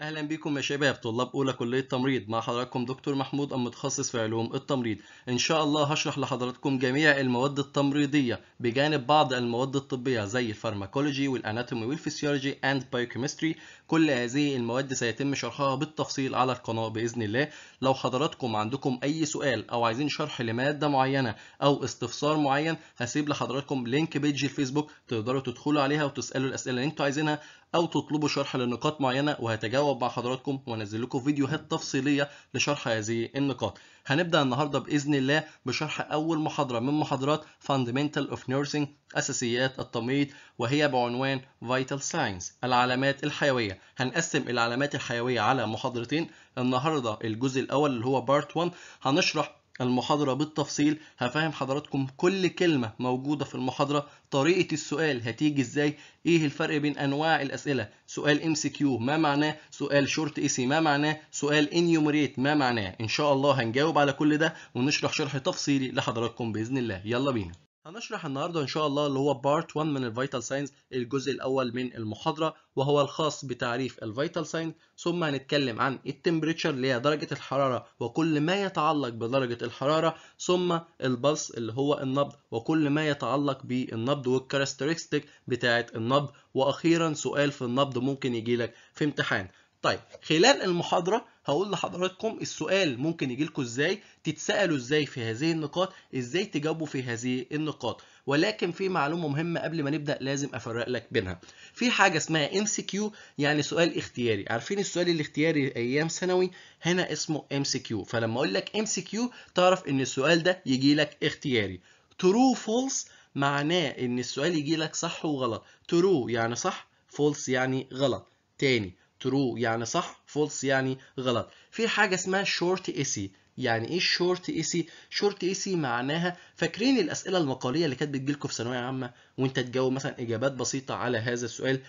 اهلا بكم يا شباب طلاب اولى كليه تمريض مع حضراتكم دكتور محمود المتخصص في علوم التمريض ان شاء الله هشرح لحضراتكم جميع المواد التمريضيه بجانب بعض المواد الطبيه زي الفارماكولوجي والاناتومي والفسيولوجي اند بايوكيمستري كل هذه المواد سيتم شرحها بالتفصيل على القناه باذن الله لو حضراتكم عندكم اي سؤال او عايزين شرح لماده معينه او استفسار معين هسيب لحضراتكم لينك بيج الفيسبوك تقدروا تدخلوا عليها وتسالوا الاسئله اللي انتوا عايزينها او تطلبوا شرح لنقاط معينه وهتجاوب مع حضراتكم وانزل لكم فيديوهات تفصيليه لشرح هذه النقاط هنبدا النهارده باذن الله بشرح اول محاضره من محاضرات فاندمنتال اوف نيرسينج اساسيات التمريض وهي بعنوان فايتال ساينز العلامات الحيويه هنقسم العلامات الحيويه على محاضرتين النهارده الجزء الاول اللي هو بارت 1 هنشرح المحاضرة بالتفصيل هفهم حضراتكم كل كلمة موجودة في المحاضرة طريقة السؤال هتيجي ازاي ايه الفرق بين انواع الاسئلة سؤال MCQ كيو ما معناه سؤال شورت اي سي ما معناه سؤال انيومريت ما معناه ان شاء الله هنجاوب على كل ده ونشرح شرح تفصيلي لحضراتكم باذن الله يلا بينا هنشرح النهاردة إن شاء الله اللي هو بارت 1 من الفيتال ساينز الجزء الأول من المحاضرة وهو الخاص بتعريف الفيتال ساينز ثم هنتكلم عن التمبريتشر اللي هي درجة الحرارة وكل ما يتعلق بدرجة الحرارة ثم البلس اللي هو النبض وكل ما يتعلق بالنبض والكاركترستيك بتاعة النبض وأخيرا سؤال في النبض ممكن يجيلك في امتحان طيب خلال المحاضرة هقول لحضراتكم السؤال ممكن يجي لكم ازاي تتسألوا ازاي في هذه النقاط ازاي تجاوبوا في هذه النقاط ولكن في معلومة مهمة قبل ما نبدأ لازم افرق لك بينها في حاجة اسمها ام سي كيو يعني سؤال اختياري عارفين السؤال الاختياري ايام ثانوي هنا اسمه ام سي كيو فلما اقول لك ام سي كيو تعرف ان السؤال ده يجي لك اختياري ترو فولس معناه ان السؤال يجي لك صح وغلط ترو يعني صح فولس يعني غلط تاني ترو يعني صح فولس يعني غلط في حاجة اسمها شورت اي سي يعني ايه شورت اي سي شورت اي سي معناها فاكرين الاسئله المقاليه اللي كانت بتجيلكوا في ثانويه عامه وانت تجاوب مثلا اجابات بسيطه على هذا السؤال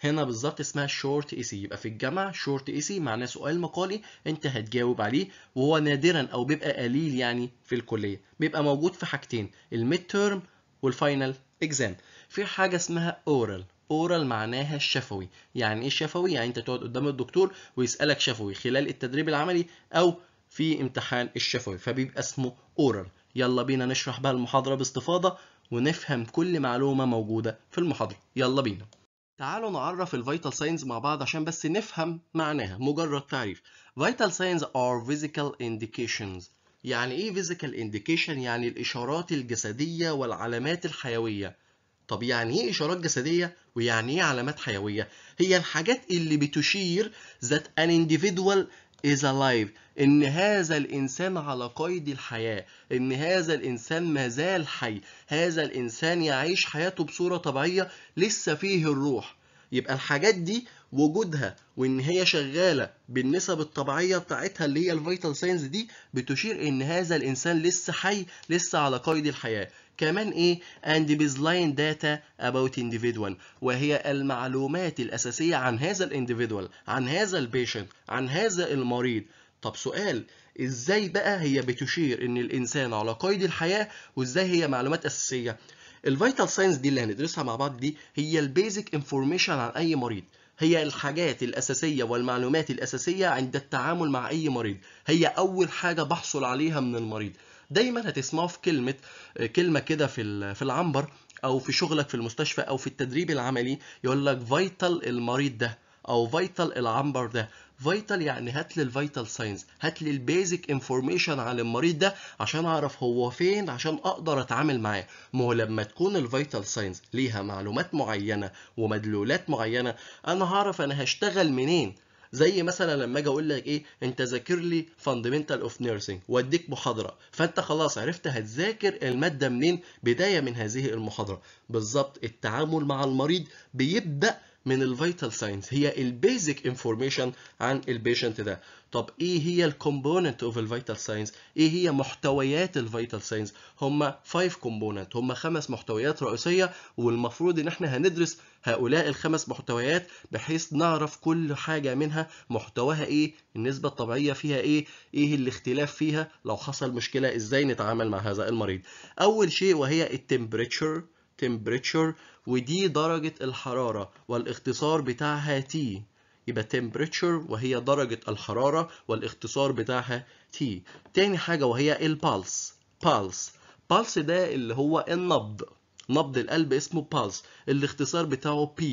هنا بالظبط اسمها شورت اي سي يبقى في الجامعه شورت اي سي معناه سؤال مقالي انت هتجاوب عليه وهو نادرا او بيبقى قليل يعني في الكليه بيبقى موجود في حاجتين الميد تيرم والفاينل اكزام في حاجه اسمها اورال اورال معناها الشفوي يعني ايه شفوي يعني انت تقعد قدام الدكتور ويسالك شفوي خلال التدريب العملي او في امتحان الشفوي فبيبقى اسمه اورال يلا بينا نشرح بقى المحاضره باستفاضه ونفهم كل معلومه موجوده في المحاضره يلا بينا تعالوا نعرف الفيتال ساينز مع بعض عشان بس نفهم معناها مجرد تعريف vital signs are physical indications يعني ايه physical indication يعني الاشارات الجسديه والعلامات الحيويه طب يعني ايه اشارات جسديه ويعني ايه علامات حيويه هي الحاجات اللي بتشير ذات ان انديفيدوال از الايف ان هذا الانسان على قيد الحياه ان هذا الانسان ما زال حي هذا الانسان يعيش حياته بصوره طبيعيه لسه فيه الروح يبقى الحاجات دي وجودها وان هي شغاله بالنسب الطبيعيه بتاعتها اللي هي الفيتال ساينز دي بتشير ان هذا الانسان لسه حي لسه على قيد الحياه كمان ايه اند بيزلاين داتا اباوت انديفيدوال وهي المعلومات الاساسيه عن هذا الانديفيدوال عن هذا البيشنت عن هذا المريض طب سؤال ازاي بقى هي بتشير ان الانسان على قيد الحياه وازاي هي معلومات اساسيه الفيتال ساينز دي اللي هندرسها مع بعض دي هي البيزك انفورميشن عن اي مريض هي الحاجات الأساسية والمعلومات الأساسية عند التعامل مع أي مريض هي أول حاجة بحصل عليها من المريض دايما هتسمعوا في كلمة كلمة كده في في العنبر أو في شغلك في المستشفى أو في التدريب العملي يقول لك فيتال المريض ده أو فيتال العنبر ده فيتال يعني هات لي الفيتال ساينز هات لي البيزك انفورميشن عن المريض ده عشان اعرف هو فين عشان اقدر اتعامل معاه ما هو لما تكون الفيتال ساينز ليها معلومات معينه ومدلولات معينه انا هعرف انا هشتغل منين زي مثلا لما اجي اقول لك ايه انت ذاكر لي فاندمنتال اوف نيرسينج واديك محاضره فانت خلاص عرفت هتذاكر الماده منين بدايه من هذه المحاضره بالظبط التعامل مع المريض بيبدا من الفيتال ساينز هي البيزك انفورميشن عن البيشنت ده طب ايه هي الكومبوننت اوف الفيتال ساينز ايه هي محتويات الفيتال ساينز هم 5 كومبوننت هم خمس محتويات رئيسيه والمفروض ان احنا هندرس هؤلاء الخمس محتويات بحيث نعرف كل حاجه منها محتواها ايه النسبه الطبيعيه فيها ايه ايه الاختلاف فيها لو حصل مشكله ازاي نتعامل مع هذا المريض اول شيء وهي التمبريتشر temperature ودي درجة الحرارة والاختصار بتاعها T يبقى temperature وهي درجة الحرارة والاختصار بتاعها T تاني حاجة وهي البالس pulse pulse ده اللي هو النبض نبض القلب اسمه pulse الاختصار بتاعه P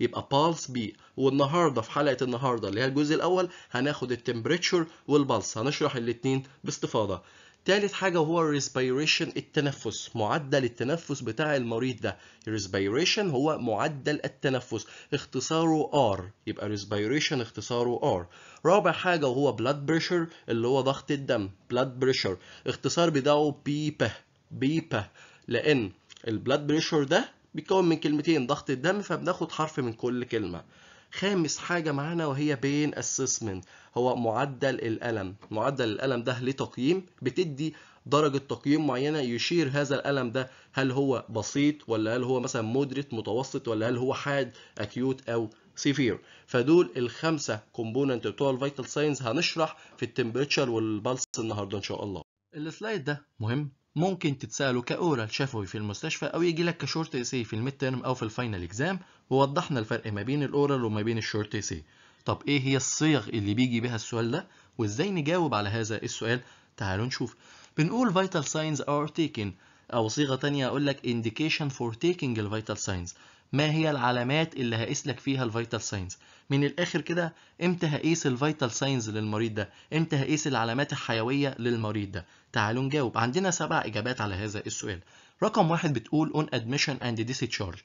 يبقى pulse B والنهاردة في حلقة النهاردة اللي هي الجزء الأول هناخد temperature والبالس هنشرح الاتنين باستفاضة تالت حاجة هو الريسبيريشن التنفس معدل التنفس بتاع المريض ده الريسبيريشن هو معدل التنفس اختصاره R يبقى ريسبيريشن اختصاره R رابع حاجة هو بلاد بريشر اللي هو ضغط الدم بلاد بريشر اختصار بتاعه بيبا بيبا لأن البلاد بريشر ده بيتكون من كلمتين ضغط الدم فبناخد حرف من كل كلمة خامس حاجة معانا وهي بين اسسمنت هو معدل الألم معدل الألم ده ليه تقييم بتدي درجة تقييم معينة يشير هذا الألم ده هل هو بسيط ولا هل هو مثلا مدرت متوسط ولا هل هو حاد أكيوت أو سيفير فدول الخمسة كومبوننت بتوع الفيتال ساينز هنشرح في التمبريتشر والبلس النهاردة إن شاء الله السلايد ده مهم ممكن تتساله كأورال شفوي في المستشفى أو يجي لك كشورت سي في الميد تيرم أو في الفاينل إكزام ووضحنا الفرق ما بين الأورال وما بين الشورت سي. طب إيه هي الصيغ اللي بيجي بها السؤال ده وإزاي نجاوب على هذا السؤال تعالوا نشوف بنقول vital signs are taken أو صيغة تانية أقول لك indication for taking الفيتال ساينز ما هي العلامات اللي هقيس لك فيها الفيتال ساينز من الآخر كده إمتى هقيس الفيتال ساينز للمريض ده إمتى هقيس العلامات الحيوية للمريض ده تعالوا نجاوب عندنا سبع إجابات على هذا السؤال رقم واحد بتقول on admission and discharge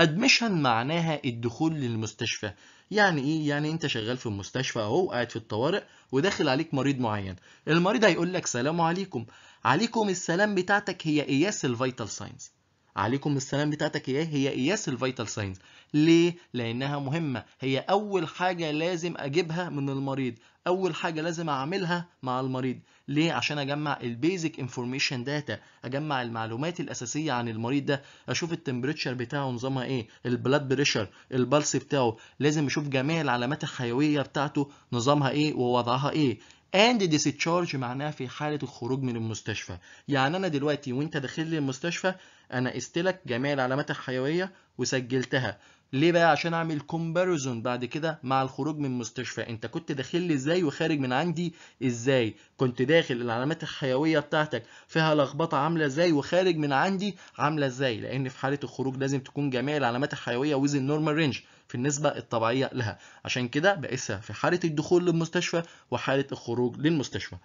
admission معناها الدخول للمستشفى يعني ايه يعني انت شغال في المستشفى اهو قاعد في الطوارئ وداخل عليك مريض معين المريض هيقول لك سلام عليكم عليكم السلام بتاعتك هي قياس الفيتال ساينز عليكم السلام بتاعتك ايه هي قياس الفيتال ساينز ليه لانها مهمه هي اول حاجه لازم اجيبها من المريض اول حاجه لازم اعملها مع المريض ليه عشان اجمع البيزك انفورميشن داتا اجمع المعلومات الاساسيه عن المريض ده اشوف التمبريتشر بتاعه نظامها ايه البلاد بريشر البلس بتاعه لازم اشوف جميع العلامات الحيويه بتاعته نظامها ايه ووضعها ايه and discharge معناها في حالة الخروج من المستشفى يعني أنا دلوقتي وأنت داخل لي المستشفى أنا قست لك جميع العلامات الحيوية وسجلتها ليه بقى عشان اعمل كومباريزون بعد كده مع الخروج من مستشفى انت كنت داخل لي ازاي وخارج من عندي ازاي كنت داخل العلامات الحيويه بتاعتك فيها لخبطه عامله ازاي وخارج من عندي عامله ازاي لان في حاله الخروج لازم تكون جميع العلامات الحيويه وزن النورمال رينج في النسبة الطبيعية لها عشان كده بقيسها في حالة الدخول للمستشفى وحالة الخروج للمستشفى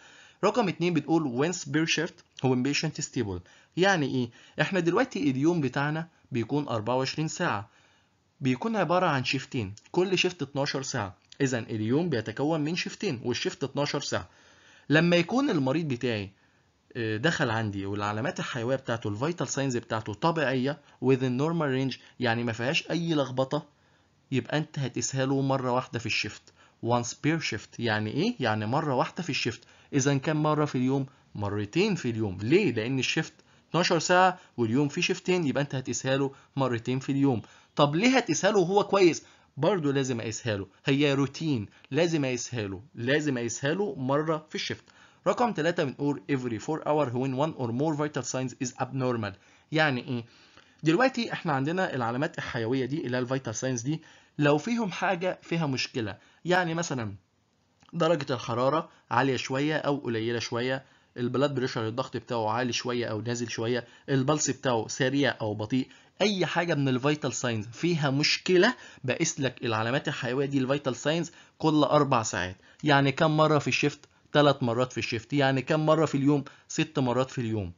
رقم اتنين بتقول وينس per هو بيشنت ستيبل يعني ايه احنا دلوقتي اليوم بتاعنا بيكون 24 ساعة بيكون عبارة عن شيفتين كل شيفت 12 ساعة إذا اليوم بيتكون من شيفتين والشيفت 12 ساعة لما يكون المريض بتاعي آه، دخل عندي والعلامات الحيويه بتاعته الفيتال ساينز بتاعته طبيعيه within normal range يعني ما فيهاش اي لخبطه يبقى انت هتسهله مره واحده في الشيفت once per shift يعني ايه يعني مره واحده في الشيفت اذا كان مره في اليوم مرتين في اليوم ليه لان الشيفت 12 ساعه واليوم فيه شيفتين يبقى انت هتسهله مرتين في اليوم طب ليه هتسهله وهو كويس برضه لازم اسهله هي روتين لازم اسهله لازم اسهله مره في الشفت رقم 3 بنقول every 4 hour when one or more vital signs is abnormal يعني ايه دلوقتي احنا عندنا العلامات الحيويه دي اللي هي الفيتال ساينز دي لو فيهم حاجه فيها مشكله يعني مثلا درجه الحراره عاليه شويه او قليله شويه البلاد بريشر الضغط بتاعه عالي شويه او نازل شويه البلس بتاعه سريع او بطيء اي حاجه من الفيتال ساينز فيها مشكله بقيس لك العلامات الحيويه دي الفيتال ساينز كل اربع ساعات يعني كم مره في الشيفت ثلاث مرات في الشيفت يعني كم مره في اليوم ست مرات في اليوم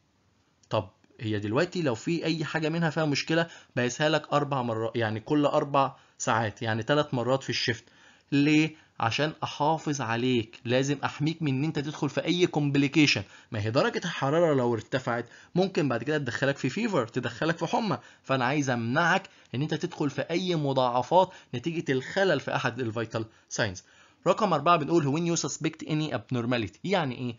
طب هي دلوقتي لو في اي حاجه منها فيها مشكله بقيسها لك اربع مرات يعني كل اربع ساعات يعني ثلاث مرات في الشيفت ليه عشان احافظ عليك لازم احميك من ان انت تدخل في اي كومبليكيشن ما هي درجه الحراره لو ارتفعت ممكن بعد كده تدخلك في فيفر تدخلك في حمى فانا عايز امنعك ان انت تدخل في اي مضاعفات نتيجه الخلل في احد الفيتال ساينز رقم أربعة بنقول when you suspect any abnormality يعني ايه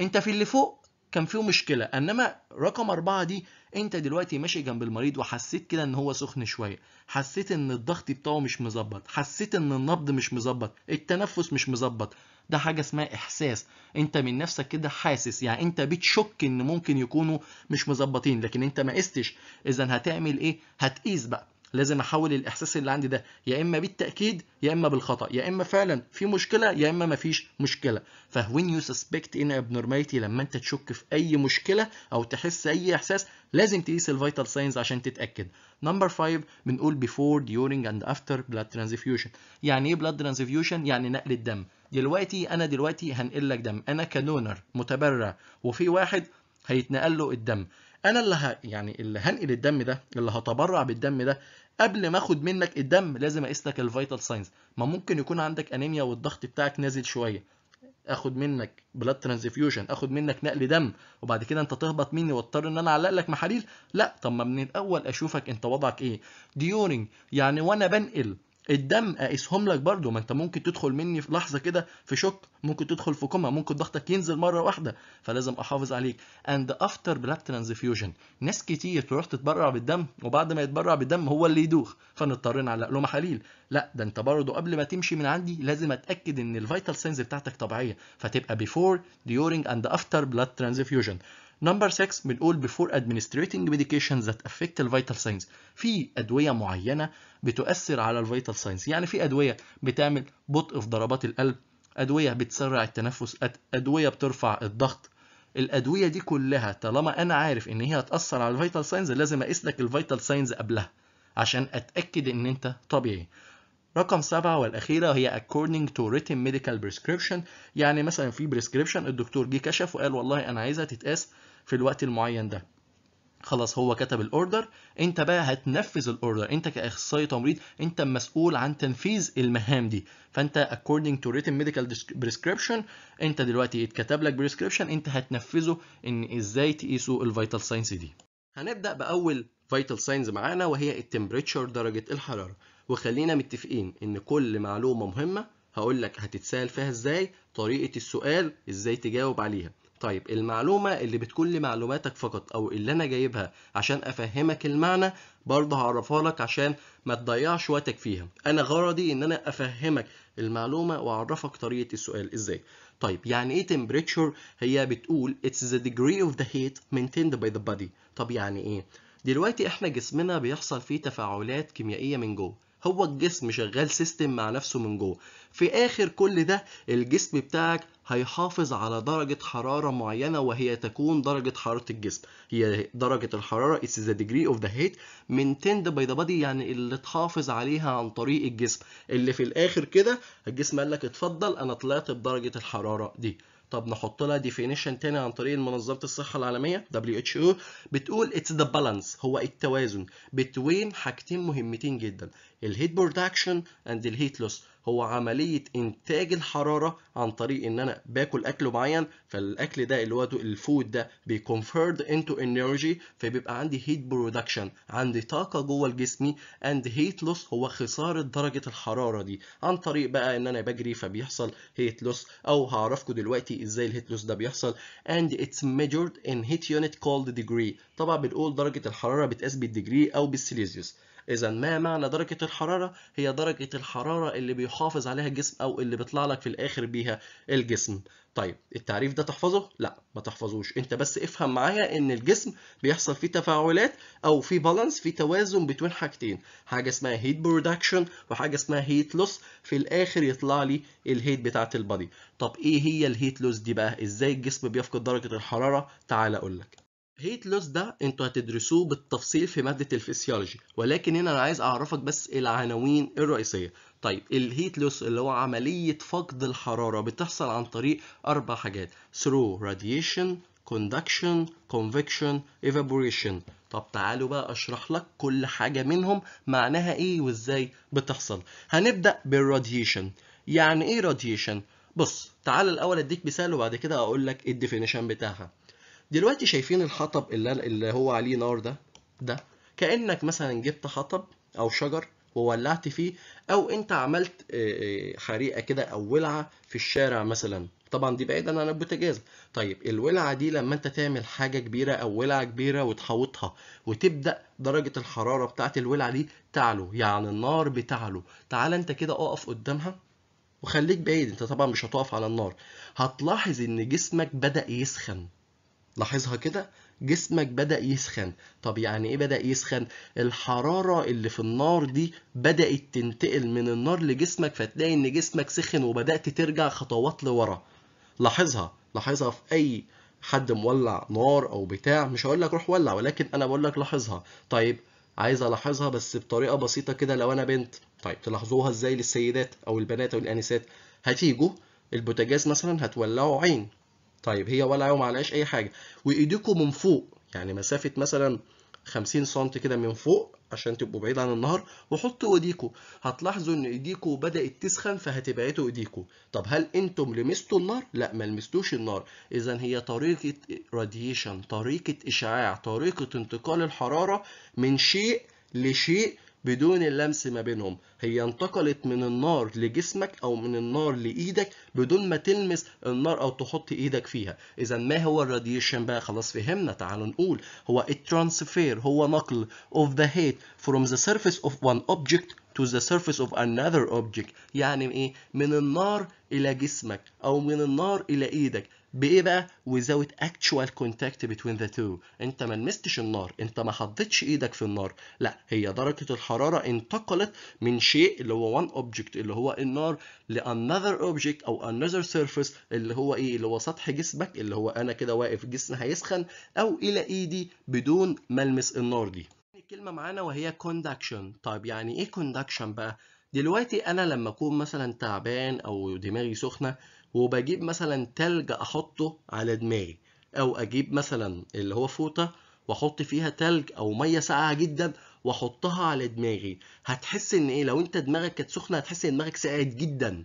انت في اللي فوق كان فيه مشكله انما رقم أربعة دي انت دلوقتي ماشي جنب المريض وحسيت كده ان هو سخن شويه حسيت ان الضغط بتاعه مش مظبط حسيت ان النبض مش مظبط التنفس مش مظبط ده حاجه اسمها احساس انت من نفسك كده حاسس يعني انت بتشك ان ممكن يكونوا مش مظبطين لكن انت ما قستش اذا هتعمل ايه هتقيس بقى لازم احول الاحساس اللي عندي ده يا اما بالتاكيد يا اما بالخطا يا اما فعلا في مشكله يا اما مفيش مشكله ف يو سسبكت ان ابنورماليتي لما انت تشك في اي مشكله او تحس اي احساس لازم تقيس الفيتال ساينز عشان تتاكد نمبر 5 بنقول بيفور ديورينج اند افتر بلاد ترانزفيوشن يعني ايه بلاد ترانزفيوشن يعني نقل الدم دلوقتي انا دلوقتي هنقل لك دم انا كدونر متبرع وفي واحد هيتنقل له الدم انا اللي ه... يعني اللي هنقل الدم ده اللي هتبرع بالدم ده قبل ما اخد منك الدم لازم اقيس لك الفيتال ساينز ما ممكن يكون عندك انيميا والضغط بتاعك نازل شويه اخد منك بلاد ترانزفيوجن اخد منك نقل دم وبعد كده انت تهبط مني واضطر ان انا اعلق لك محاليل لا طب ما من الاول اشوفك انت وضعك ايه ديورنج يعني وانا بنقل الدم اقيسهم لك برضو ما انت ممكن تدخل مني في لحظه كده في شك ممكن تدخل في كوما ممكن ضغطك ينزل مره واحده فلازم احافظ عليك اند افتر بلاد ترانزفيوجن ناس كتير تروح تتبرع بالدم وبعد ما يتبرع بالدم هو اللي يدوخ فنضطر نعلق له محاليل لا ده انت برضو قبل ما تمشي من عندي لازم اتاكد ان الفيتال ساينز بتاعتك طبيعيه فتبقى بيفور ديورنج اند افتر بلاد ترانزفيوجن نمبر 6 بنقول بيفور ادمنستريتنج medications ذات افكت الفيتال ساينز في ادويه معينه بتؤثر على الفيتال ساينز يعني في ادويه بتعمل بطء في ضربات القلب ادويه بتسرع التنفس ادويه بترفع الضغط الادويه دي كلها طالما انا عارف ان هي هتاثر على الفيتال ساينز لازم اقيس لك الفيتال ساينز قبلها عشان اتاكد ان انت طبيعي رقم سبعة والأخيرة هي according to written medical prescription يعني مثلا في prescription الدكتور جه كشف وقال والله أنا عايزها تتقاس في الوقت المعين ده خلاص هو كتب الاوردر انت بقى هتنفذ الاوردر انت كاخصائي تمريض انت مسؤول عن تنفيذ المهام دي فانت according to written medical prescription انت دلوقتي اتكتب لك prescription انت هتنفذه ان ازاي تقيسوا الفيتال ساينس دي هنبدا باول فيتال ساينز معانا وهي التمبريتشر درجه الحراره وخلينا متفقين ان كل معلومه مهمه هقول لك هتتسال فيها ازاي طريقه السؤال ازاي تجاوب عليها طيب المعلومة اللي بتكون لمعلوماتك فقط أو اللي أنا جايبها عشان أفهمك المعنى برضه هعرفها لك عشان ما تضيعش وقتك فيها أنا غرضي إن أنا أفهمك المعلومة وأعرفك طريقة السؤال إزاي طيب يعني إيه temperature هي بتقول it's the degree of the heat maintained by the body طب يعني إيه دلوقتي إحنا جسمنا بيحصل فيه تفاعلات كيميائية من جوه هو الجسم شغال سيستم مع نفسه من جوه في اخر كل ده الجسم بتاعك هيحافظ على درجة حرارة معينة وهي تكون درجة حرارة الجسم هي درجة الحرارة is the degree of the heat maintained by the body يعني اللي تحافظ عليها عن طريق الجسم اللي في الاخر كده الجسم قال لك اتفضل انا طلعت بدرجة الحرارة دي طب نحط لها ديفينيشن تاني عن طريق منظمه الصحه العالميه WHO بتقول اتس ذا بالانس هو التوازن بين حاجتين مهمتين جدا الهيت برودكشن اند الهيت لوس هو عمليه انتاج الحراره عن طريق ان انا باكل اكل معين فالاكل ده اللي هو الفود ده بيكونفيرد انتو انرجي فبيبقى عندي هيت برودكشن عندي طاقه جوه جسمي اند هيت لوس هو خساره درجه الحراره دي عن طريق بقى ان انا بجري فبيحصل هيت لوس او هعرفكم دلوقتي ازاي الهيت لوس ده بيحصل اند اتس ميجرد ان هيت يونت كولد ديجري طبعا بنقول درجه الحراره بتقاس بالديجري او بالسيليزيوس إذا ما معنى درجة الحرارة؟ هي درجة الحرارة اللي بيحافظ عليها الجسم أو اللي بيطلع لك في الآخر بيها الجسم. طيب التعريف ده تحفظه؟ لا ما تحفظوش، أنت بس افهم معايا إن الجسم بيحصل فيه تفاعلات أو في بالانس في توازن بين حاجتين، حاجة اسمها هيت برودكشن وحاجة اسمها هيت لوس، في الآخر يطلع لي الهيت بتاعة البادي. طب إيه هي الهيت لوس دي بقى؟ إزاي الجسم بيفقد درجة الحرارة؟ تعالى أقول لك. هيت لوس ده انتوا هتدرسوه بالتفصيل في ماده الفسيولوجي ولكن هنا انا عايز اعرفك بس العناوين الرئيسيه طيب الهيت لوس اللي هو عمليه فقد الحراره بتحصل عن طريق اربع حاجات ثرو راديشن كوندكشن كونفكشن ايفابوريشن طب تعالوا بقى اشرح لك كل حاجه منهم معناها ايه وازاي بتحصل هنبدا بالراديشن يعني ايه راديشن بص تعال الاول اديك مثال وبعد كده اقول لك الديفينيشن بتاعها دلوقتي شايفين الحطب اللي, هو عليه نار ده ده كانك مثلا جبت حطب او شجر وولعت فيه او انت عملت حريقه آه، آه، كده او ولعه في الشارع مثلا طبعا دي بعيدا عن البوتاجاز طيب الولعه دي لما انت تعمل حاجه كبيره او ولعه كبيره وتحوطها وتبدا درجه الحراره بتاعت الولعه دي تعلو يعني النار بتعلو تعال انت كده اقف قدامها وخليك بعيد انت طبعا مش هتقف على النار هتلاحظ ان جسمك بدا يسخن لاحظها كده جسمك بدأ يسخن طب يعني ايه بدأ يسخن الحرارة اللي في النار دي بدأت تنتقل من النار لجسمك فتلاقي ان جسمك سخن وبدأت ترجع خطوات لورا لاحظها لاحظها في اي حد مولع نار او بتاع مش هقول لك روح ولع ولكن انا بقول لك لاحظها طيب عايز الاحظها بس بطريقه بسيطه كده لو انا بنت طيب تلاحظوها ازاي للسيدات او البنات او الانسات هتيجوا البوتاجاز مثلا هتولعوا عين طيب هي ولا يوم على اي حاجه وايديكوا من فوق يعني مسافه مثلا 50 سم كده من فوق عشان تبقوا بعيد عن النهر وحطوا ايديكوا هتلاحظوا ان ايديكوا بدات تسخن فهتبعدوا ايديكوا طب هل انتم لمستوا النار لا ما لمستوش النار اذا هي طريقه راديشن طريقه اشعاع طريقه انتقال الحراره من شيء لشيء بدون اللمس ما بينهم هي انتقلت من النار لجسمك او من النار لايدك بدون ما تلمس النار او تحط ايدك فيها اذا ما هو الراديشن بقى خلاص فهمنا تعالوا نقول هو الترانسفير هو نقل of the heat from the surface of one object to the surface of another object يعني ايه من النار الى جسمك او من النار الى ايدك بايه بقى without actual contact between the two انت ما لمستش النار انت ما حطيتش ايدك في النار لا هي درجه الحراره انتقلت من شيء اللي هو one object اللي هو النار ل another object او another surface اللي هو ايه اللي هو سطح جسمك اللي هو انا كده واقف جسمي هيسخن او الى ايدي بدون ما المس النار دي يعني كلمه معانا وهي conduction طيب يعني ايه conduction بقى دلوقتي انا لما اكون مثلا تعبان او دماغي سخنه وبجيب مثلا تلج احطه على دماغي او اجيب مثلا اللي هو فوطه واحط فيها تلج او ميه ساقعه جدا واحطها على دماغي هتحس ان ايه لو انت دماغك كانت سخنه هتحس ان دماغك سقعت جدا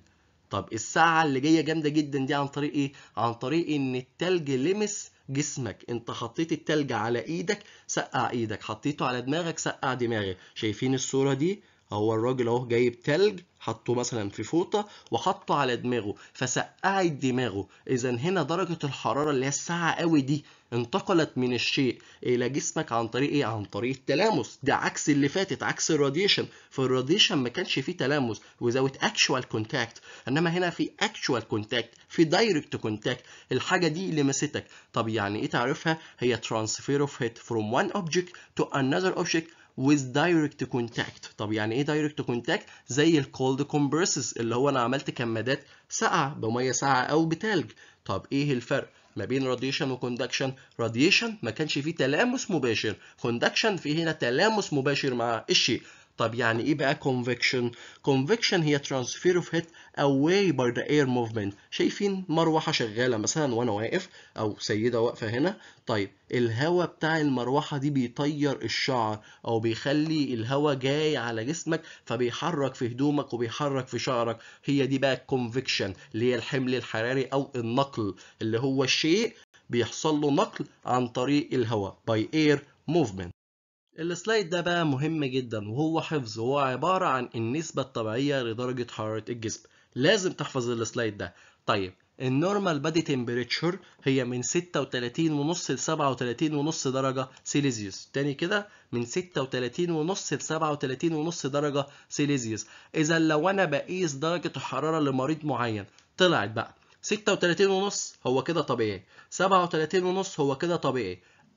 طب الساعه اللي جايه جامده جدا دي عن طريق ايه عن طريق ان التلج لمس جسمك انت حطيت التلج على ايدك سقع ايدك حطيته على دماغك سقع دماغك شايفين الصوره دي هو الراجل اهو جايب تلج حطه مثلا في فوطه وحطه على دماغه فسقعت دماغه اذا هنا درجه الحراره اللي هي الساعه قوي دي انتقلت من الشيء الى جسمك عن طريق ايه عن طريق التلامس ده عكس اللي فاتت عكس الراديشن في الراديشن ما كانش فيه تلامس وزاوت اكشوال كونتاكت انما هنا في اكشوال كونتاكت في دايركت كونتاكت الحاجه دي لمستك طب يعني ايه تعرفها هي ترانسفير اوف هيت فروم وان اوبجكت تو انذر اوبجكت with direct contact طب يعني ايه direct contact زي cold compresses اللي هو انا عملت كمادات ساقعه بميه ساقعه او بتلج طب ايه الفرق ما بين راديشن وكوندكشن راديشن ما كانش فيه تلامس مباشر كوندكشن فيه هنا تلامس مباشر مع الشيء طب يعني ايه بقى convection convection هي transfer of heat away by the air movement شايفين مروحه شغاله مثلا وانا واقف او سيده واقفه هنا طيب الهواء بتاع المروحه دي بيطير الشعر او بيخلي الهواء جاي على جسمك فبيحرك في هدومك وبيحرك في شعرك هي دي بقى الكونفكشن اللي هي الحمل الحراري او النقل اللي هو الشيء بيحصل له نقل عن طريق الهواء by air movement السلايد ده بقى مهم جدا وهو حفظ هو عبارة عن النسبة الطبيعية لدرجة حرارة الجسم لازم تحفظ السلايد ده طيب النورمال بادي تمبريتشر هي من 36.5 ل 37.5 درجة سيليزيوس تاني كده من 36.5 ل 37.5 درجة سيليزيوس إذا لو أنا بقيس درجة الحرارة لمريض معين طلعت بقى 36.5 هو كده طبيعي 37.5 هو كده طبيعي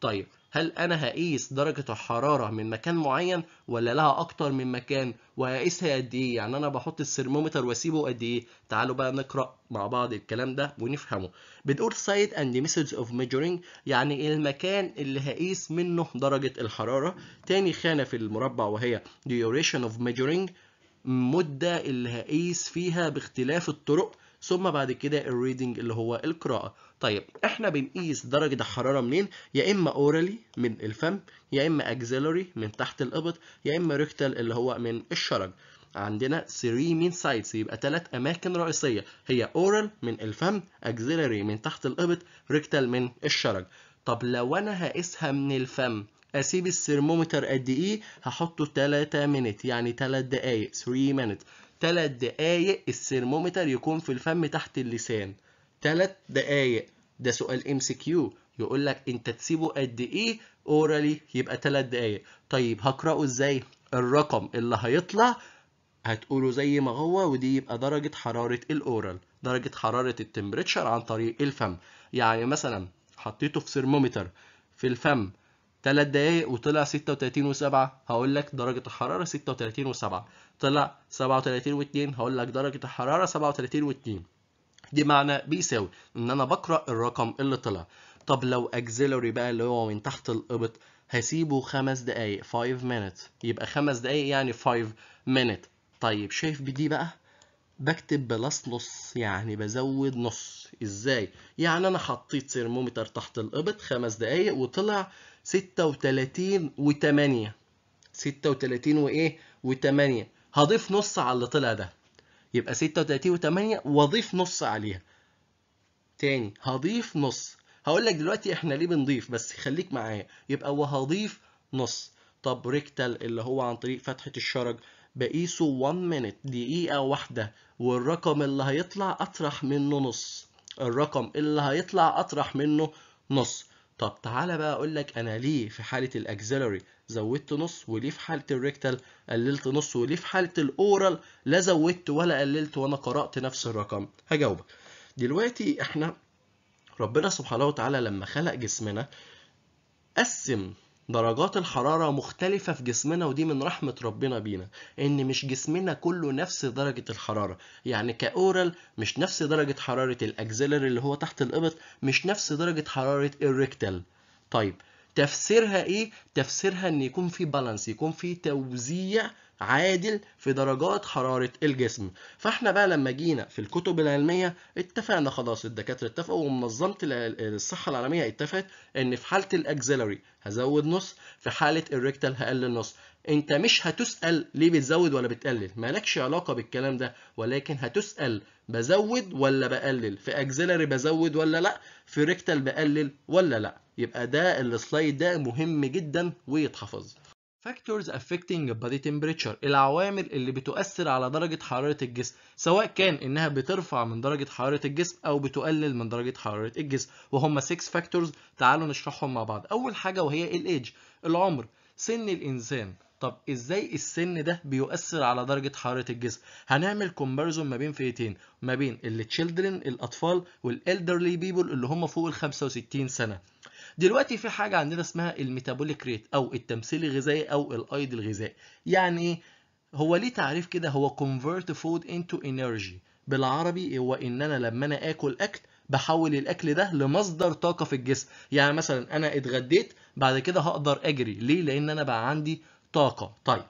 طيب هل انا هقيس درجة الحرارة من مكان معين ولا لها اكتر من مكان وهقيسها قد ايه يعني انا بحط السرمومتر واسيبه قد ايه تعالوا بقى نقرا مع بعض الكلام ده ونفهمه بتقول سايد اند ميثودز اوف ميجرينج يعني المكان اللي هقيس منه درجة الحرارة تاني خانة في المربع وهي duration of measuring مدة اللي هقيس فيها باختلاف الطرق ثم بعد كده الريدنج اللي هو القراءة طيب احنا بنقيس درجة الحرارة منين؟ يا اما اورالي من الفم، يا اما اكزيلوري من تحت القبط يا اما ريكتال اللي هو من الشرج. عندنا 3 مين سايتس يبقى ثلاث اماكن رئيسية هي اورال من الفم، اكزيلوري من تحت القبط ريكتال من الشرج. طب لو انا هقيسها من الفم اسيب السيرمومتر قد ايه؟ هحطه 3 مينت يعني 3 دقايق 3 مينت. 3 دقايق السيرمومتر يكون في الفم تحت اللسان. 3 دقايق ده سؤال ام سي كيو يقول لك انت تسيبه قد ايه اورالي يبقى 3 دقايق طيب هقراه ازاي الرقم اللي هيطلع هتقوله زي ما هو ودي يبقى درجة حرارة الأورال درجة حرارة التمبريتشر عن طريق الفم يعني مثلا حطيته في ثرمومتر في الفم 3 دقايق وطلع 36 و7 هقول لك درجة الحرارة 36 و7 طلع 37 و2 هقول لك درجة الحرارة 37 و2 دي معنى بيساوي ان انا بقرا الرقم اللي طلع طب لو اكزيلوري بقى اللي هو من تحت القبط هسيبه خمس دقايق 5 minutes يبقى خمس دقايق يعني 5 minute طيب شايف بدي بقى بكتب بلس نص يعني بزود نص ازاي يعني انا حطيت ثرمومتر تحت القبط خمس دقايق وطلع 36 و8 36 وايه و8 هضيف نص على اللي طلع ده يبقى 36 و8 واضيف نص عليها تاني هضيف نص هقول لك دلوقتي احنا ليه بنضيف بس خليك معايا يبقى وهضيف نص طب ريكتال اللي هو عن طريق فتحة الشرج بقيسه 1 مينت دقيقة واحدة والرقم اللي هيطلع أطرح منه نص الرقم اللي هيطلع أطرح منه نص طب تعالى بقى اقول لك انا ليه في حاله الاكسلري زودت نص وليه في حاله الريكتال قللت نص وليه في حاله الاورال لا زودت ولا قللت وانا قرات نفس الرقم هجاوبك دلوقتي احنا ربنا سبحانه وتعالى لما خلق جسمنا قسم درجات الحرارة مختلفة في جسمنا ودي من رحمة ربنا بينا إن مش جسمنا كله نفس درجة الحرارة يعني كأورال مش نفس درجة حرارة الأكزيلر اللي هو تحت الإبط مش نفس درجة حرارة الريكتال طيب تفسيرها إيه؟ تفسيرها إن يكون في بالانس يكون في توزيع عادل في درجات حرارة الجسم فاحنا بقى لما جينا في الكتب العلمية اتفقنا خلاص الدكاترة اتفقوا ومنظمة الصحة العالمية اتفقت ان في حالة الاكزيلوري هزود نص في حالة الريكتال هقلل نص انت مش هتسأل ليه بتزود ولا بتقلل مالكش علاقة بالكلام ده ولكن هتسأل بزود ولا بقلل في اكزيلوري بزود ولا لا في ريكتال بقلل ولا لا يبقى ده السلايد ده مهم جدا ويتحفظ Factors affecting body temperature العوامل اللي بتؤثر على درجة حرارة الجسم سواء كان إنها بترفع من درجة حرارة الجسم أو بتقلل من درجة حرارة الجسم وهم 6 factors تعالوا نشرحهم مع بعض أول حاجة وهي الإيج العمر سن الإنسان طب ازاي السن ده بيؤثر على درجة حرارة الجسم؟ هنعمل comparison ما بين فئتين ما بين children الأطفال elderly people اللي هم فوق ال 65 سنة دلوقتي في حاجه عندنا اسمها الميتابوليك ريت او التمثيل الغذائي او الايد الغذائي يعني ايه هو ليه تعريف كده هو convert food into energy بالعربي هو ان انا لما انا اكل اكل بحول الاكل ده لمصدر طاقه في الجسم يعني مثلا انا اتغديت بعد كده هقدر اجري ليه لان انا بقى عندي طاقه طيب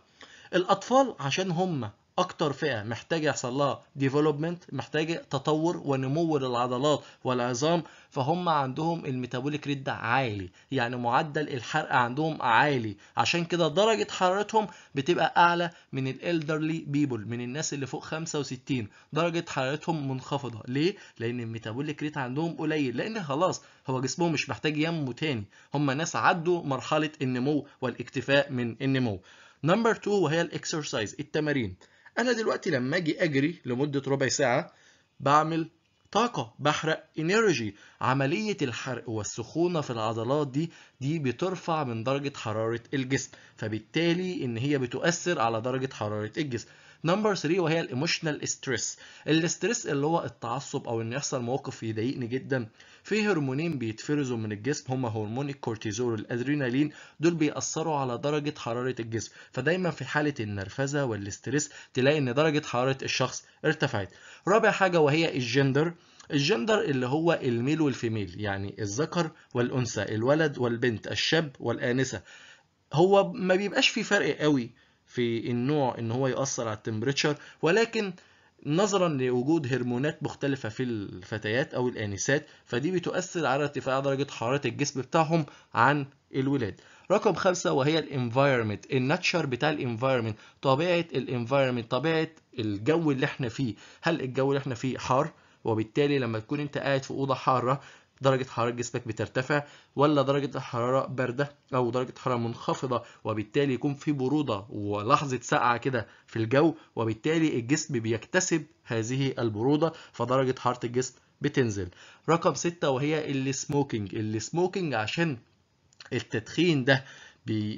الاطفال عشان هم اكتر فئه محتاجه يحصل لها ديفلوبمنت محتاجه تطور ونمو للعضلات والعظام فهم عندهم الميتابوليك ريت ده عالي يعني معدل الحرق عندهم عالي عشان كده درجه حرارتهم بتبقى اعلى من الالدرلي بيبل من الناس اللي فوق 65 درجه حرارتهم منخفضه ليه لان الميتابوليك ريت عندهم قليل لان خلاص هو جسمهم مش محتاج ينمو تاني هم ناس عدوا مرحله النمو والاكتفاء من النمو نمبر 2 وهي الاكسرسايز التمارين انا دلوقتي لما اجي اجري لمده ربع ساعه بعمل طاقه بحرق انرجي عمليه الحرق والسخونه في العضلات دي دي بترفع من درجه حراره الجسم فبالتالي ان هي بتؤثر على درجه حراره الجسم نمبر 3 وهي الايموشنال ستريس الاستريس اللي هو التعصب او ان يحصل موقف يضايقني جدا في هرمونين بيتفرزوا من الجسم هما هرمون الكورتيزول والادرينالين دول بيأثروا على درجة حرارة الجسم فدايما في حالة النرفزة والاستريس تلاقي ان درجة حرارة الشخص ارتفعت رابع حاجة وهي الجندر الجندر اللي هو الميل والفيميل يعني الذكر والأنثى الولد والبنت الشاب والآنسة هو ما بيبقاش في فرق قوي في النوع ان هو يأثر على التمبريتشر ولكن نظرا لوجود هرمونات مختلفة في الفتيات أو الآنسات فدي بتؤثر على ارتفاع درجة حرارة الجسم بتاعهم عن الولاد. رقم خمسة وهي الانفايرمنت الناتشر بتاع الانفايرمنت طبيعة الانفايرمنت طبيعة الجو اللي احنا فيه هل الجو اللي احنا فيه حار وبالتالي لما تكون انت قاعد في اوضه حاره درجة حرارة جسمك بترتفع ولا درجة الحرارة باردة أو درجة حرارة منخفضة وبالتالي يكون في برودة ولحظة سقعة كده في الجو وبالتالي الجسم بيكتسب هذه البرودة فدرجة حرارة الجسم بتنزل رقم ستة وهي السموكينج السموكينج عشان التدخين ده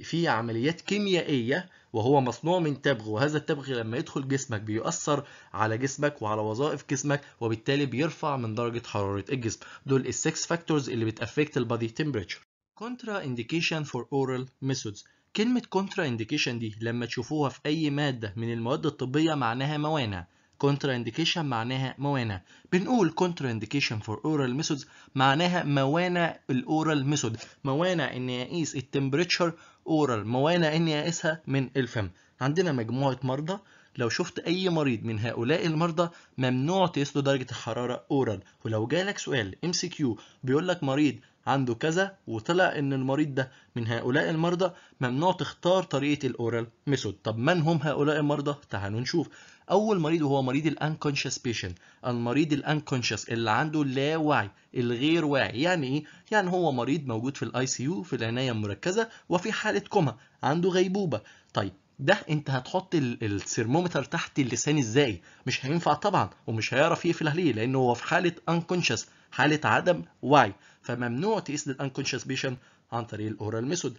في عمليات كيميائية وهو مصنوع من تبغ وهذا التبغ لما يدخل جسمك بيؤثر على جسمك وعلى وظائف جسمك وبالتالي بيرفع من درجة حرارة الجسم دول السكس فاكتورز اللي بتأفكت البادي تمبريتشر كونترا انديكيشن فور اورال ميثودز كلمة كونترا انديكيشن دي لما تشوفوها في أي مادة من المواد الطبية معناها موانع كونترا اندكيشن معناها موانع بنقول كونترا اندكيشن فور اورال ميثودز معناها موانع الاورال ميثود موانع اني اقيس التمبريتشر اورال موانع اني اقيسها من الفم عندنا مجموعه مرضى لو شفت اي مريض من هؤلاء المرضى ممنوع تقيس له درجه الحراره اورال ولو جالك سؤال ام سي كيو بيقول لك مريض عنده كذا وطلع ان المريض ده من هؤلاء المرضى ممنوع تختار طريقه الاورال ميثود طب من هم هؤلاء المرضى تعالوا نشوف اول مريض وهو مريض الانكونشس بيشنت المريض الانكونشس اللي عنده لا وعي الغير واعي يعني ايه يعني هو مريض موجود في الاي سي يو في العنايه المركزه وفي حاله كوما عنده غيبوبه طيب ده انت هتحط الثرمومتر تحت اللسان ازاي مش هينفع طبعا ومش هيعرف يقفل ليه لانه هو في حاله انكونشس حاله عدم وعي فممنوع تقيس الانكونشس بيشن عن طريق الاورال ميثود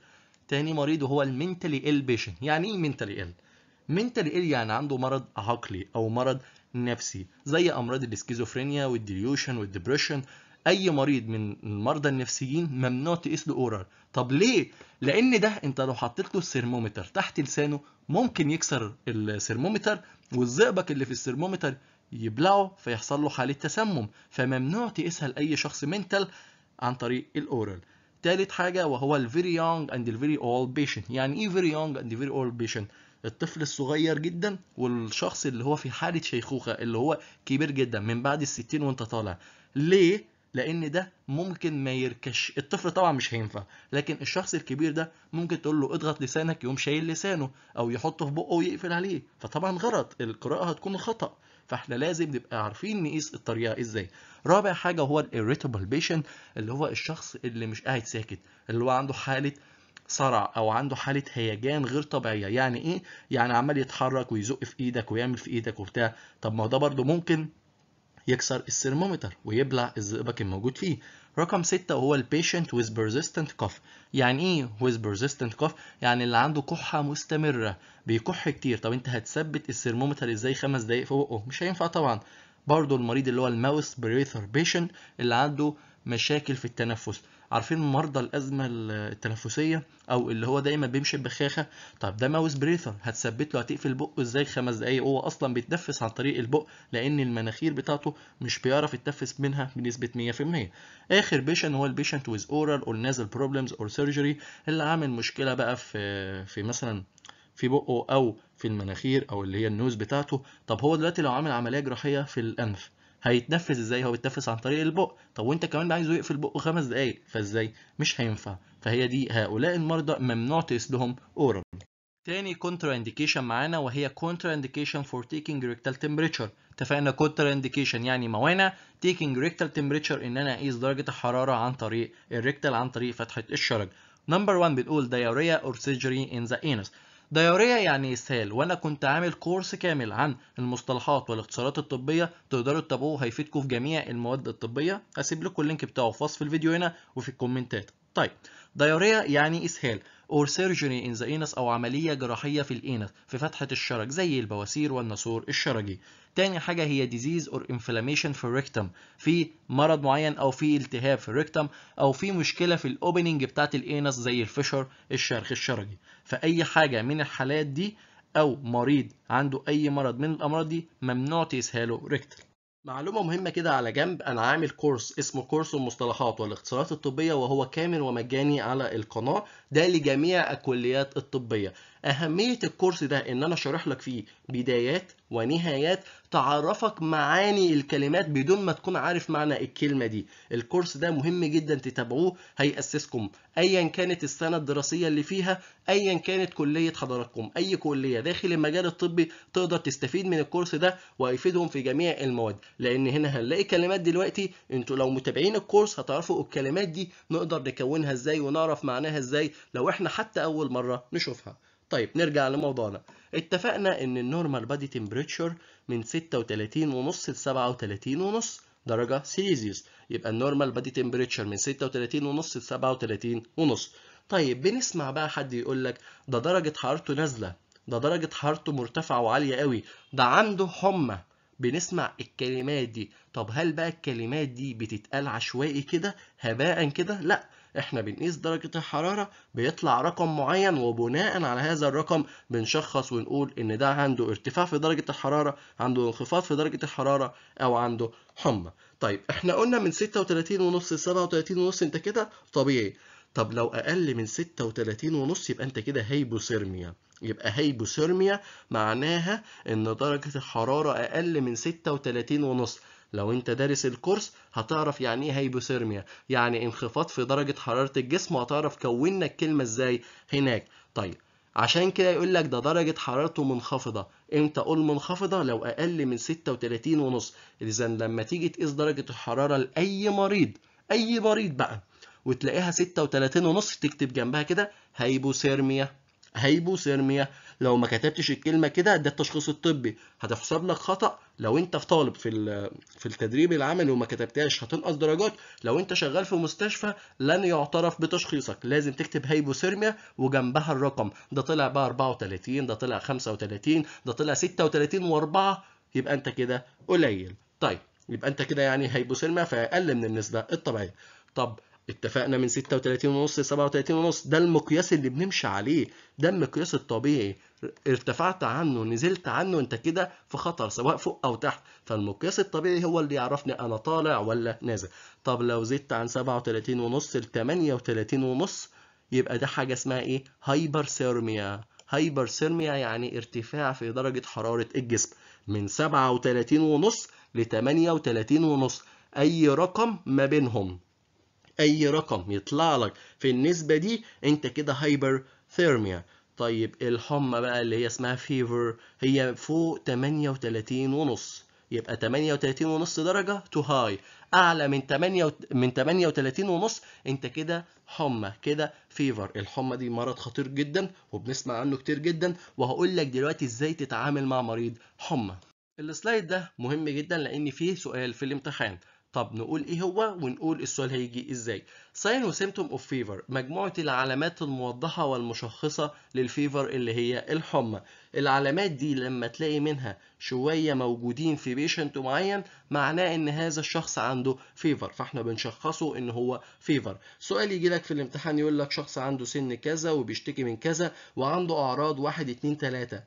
تاني مريض وهو المينتالي ال بيشنت يعني ايه مينتالي ال منتال ايل يعني عنده مرض عقلي او مرض نفسي زي امراض الاسكيزوفرينيا والديليوشن والدبريشن اي مريض من المرضى النفسيين ممنوع تقيس له اورال طب ليه لان ده انت لو حطيت له السرمومتر تحت لسانه ممكن يكسر السرمومتر والزئبق اللي في السرمومتر يبلعه فيحصل له حاله تسمم فممنوع تقيسها لاي شخص منتال عن طريق الاورال تالت حاجه وهو الفيري يونج اند الفيري اولد بيشنت يعني ايه فيري يونج اند فيري اولد بيشنت الطفل الصغير جدا والشخص اللي هو في حاله شيخوخه اللي هو كبير جدا من بعد الستين وانت طالع ليه لان ده ممكن ما يركش الطفل طبعا مش هينفع لكن الشخص الكبير ده ممكن تقول له اضغط لسانك يقوم شايل لسانه او يحطه في بقه ويقفل عليه فطبعا غلط القراءه هتكون خطا فاحنا لازم نبقى عارفين نقيس الطريقه ازاي رابع حاجه هو الايريتابل بيشن اللي هو الشخص اللي مش قاعد ساكت اللي هو عنده حاله صرع او عنده حاله هيجان غير طبيعيه يعني ايه يعني عمال يتحرك ويزق في ايدك ويعمل في ايدك وبتاع طب ما هو ده برده ممكن يكسر السيرمومتر ويبلع الزئبق الموجود فيه رقم 6 هو البيشنت ويز بيرزيستنت كوف يعني ايه ويز بيرزيستنت كوف يعني اللي عنده كحه مستمره بيكح كتير طب انت هتثبت السيرمومتر ازاي خمس دقايق في بقه مش هينفع طبعا برده المريض اللي هو الماوس بريثر بيشنت اللي عنده مشاكل في التنفس عارفين مرضى الازمه التنفسيه او اللي هو دايما بيمشي ببخاخه طب ده ماوس بريثر هتثبت له هتقفل بقه ازاي خمس دقايق هو اصلا بيتنفس عن طريق البق لان المناخير بتاعته مش بيعرف يتنفس منها بنسبه 100% اخر بيشن هو البيشنت ويز اورال اور نازل بروبلمز اور سيرجري اللي عامل مشكله بقى في في مثلا في بقه او في المناخير او اللي هي النوز بتاعته طب هو دلوقتي لو عامل عمليه جراحيه في الانف هيتنفس ازاي هو بيتنفس عن طريق البق طب وانت كمان عايزه يقفل بقه خمس دقايق فازاي مش هينفع فهي دي هؤلاء المرضى ممنوع تقيس لهم اورال تاني كونترا انديكيشن معانا وهي كونترا انديكيشن فور تيكينج ريكتال تمبريتشر اتفقنا كونترا انديكيشن يعني موانع تيكينج ريكتال تمبريتشر ان انا اقيس درجه الحراره عن طريق الريكتال عن طريق فتحه الشرج نمبر 1 بنقول دايوريا اور سيرجري ان ذا انس دايورية يعني إسهال وأنا كنت عامل كورس كامل عن المصطلحات والاختصارات الطبية تقدروا تتابعوه هيفيدكم في جميع المواد الطبية هسيب لكم اللينك بتاعه في وصف الفيديو هنا وفي الكومنتات طيب دايورية يعني إسهال or surgery in the anus أو عملية جراحية في الأنس في فتحة الشرج زي البواسير والنسور الشرجي. تاني حاجة هي disease or inflammation في rectum في مرض معين أو في التهاب في الريكتم أو في مشكلة في الأوبننج بتاعة الأنس زي الفشر الشرخ الشرجي. فأي حاجة من الحالات دي أو مريض عنده أي مرض من الأمراض دي ممنوع تسهاله ريكتم. معلومة مهمة كده على جنب أنا عامل كورس اسمه كورس المصطلحات والاختصارات الطبية وهو كامل ومجاني على القناة ده لجميع الكليات الطبية اهميه الكورس ده ان انا شارح لك فيه بدايات ونهايات تعرفك معاني الكلمات بدون ما تكون عارف معنى الكلمه دي الكورس ده مهم جدا تتابعوه هيأسسكم ايا كانت السنه الدراسيه اللي فيها ايا كانت كليه حضراتكم اي كليه داخل المجال الطبي تقدر تستفيد من الكورس ده وهيفيدهم في جميع المواد لان هنا هنلاقي كلمات دلوقتي انتوا لو متابعين الكورس هتعرفوا الكلمات دي نقدر نكونها ازاي ونعرف معناها ازاي لو احنا حتى اول مره نشوفها طيب نرجع لموضوعنا اتفقنا ان النورمال بادي تمبريتشر من 36.5 ل 37.5 درجة سيليزيوس يبقى النورمال بادي تمبريتشر من 36.5 ل 37.5 طيب بنسمع بقى حد يقول لك ده درجة حرارته نازلة ده درجة حرارته مرتفعة وعالية قوي ده عنده حمى بنسمع الكلمات دي طب هل بقى الكلمات دي بتتقال عشوائي كده هباء كده لا احنا بنقيس درجة الحرارة بيطلع رقم معين وبناء على هذا الرقم بنشخص ونقول ان ده عنده ارتفاع في درجة الحرارة عنده انخفاض في درجة الحرارة او عنده حمى طيب احنا قلنا من 36 ونص ل 37 ونص انت كده طبيعي طب لو اقل من 36 ونص يبقى انت كده هيبوثيرميا يبقى هيبوثيرميا معناها ان درجة الحرارة اقل من 36 ونص لو انت دارس الكورس هتعرف يعني ايه هيبوثيرميا يعني انخفاض في درجه حراره الجسم وهتعرف كونا الكلمه ازاي هناك طيب عشان كده يقول لك ده درجة حرارته منخفضة، امتى أقول منخفضة؟ لو أقل من 36 ونص، إذا لما تيجي تقيس درجة الحرارة لأي مريض، أي مريض بقى، وتلاقيها 36 ونص تكتب جنبها كده هيبوثيرميا هيبوثيرميا لو ما كتبتش الكلمه كده ده التشخيص الطبي هتحسب لك خطا لو انت في طالب في في التدريب العملي وما كتبتهاش هتنقص درجات لو انت شغال في مستشفى لن يعترف بتشخيصك لازم تكتب هيبوثيرميا وجنبها الرقم ده طلع بقى 34 ده طلع 35 ده طلع 36 و4 يبقى انت كده قليل طيب يبقى انت كده يعني هيبوثيرميا فاقل من النسبه الطبيعيه طب اتفقنا من 36 ونص ل 37 ونص ده المقياس اللي بنمشي عليه ده المقياس الطبيعي ارتفعت عنه نزلت عنه انت كده في خطر سواء فوق او تحت فالمقياس الطبيعي هو اللي يعرفني انا طالع ولا نازل طب لو زدت عن 37 ونص ل 38 ونص يبقى ده حاجه اسمها ايه هايبرثيرميا هايبرثيرميا يعني ارتفاع في درجه حراره الجسم من 37 ونص ل 38 ونص اي رقم ما بينهم اي رقم يطلع لك في النسبه دي انت كده هايبر ثيرميا طيب الحمى بقى اللي هي اسمها فيفر هي فوق 38 ونص يبقى 38 ونص درجة تو هاي أعلى من 8 من 38 ونص أنت كده حمى كده فيفر الحمى دي مرض خطير جدا وبنسمع عنه كتير جدا وهقول لك دلوقتي إزاي تتعامل مع مريض حمى السلايد ده مهم جدا لأن فيه سؤال في الامتحان طب نقول ايه هو ونقول السؤال هيجي ازاي ساين وسيمتوم اوف فيفر مجموعه العلامات الموضحه والمشخصه للفيفر اللي هي الحمى العلامات دي لما تلاقي منها شويه موجودين في بيشنت معين معناه ان هذا الشخص عنده فيفر فاحنا بنشخصه ان هو فيفر سؤال يجي لك في الامتحان يقول لك شخص عنده سن كذا وبيشتكي من كذا وعنده اعراض 1 2 3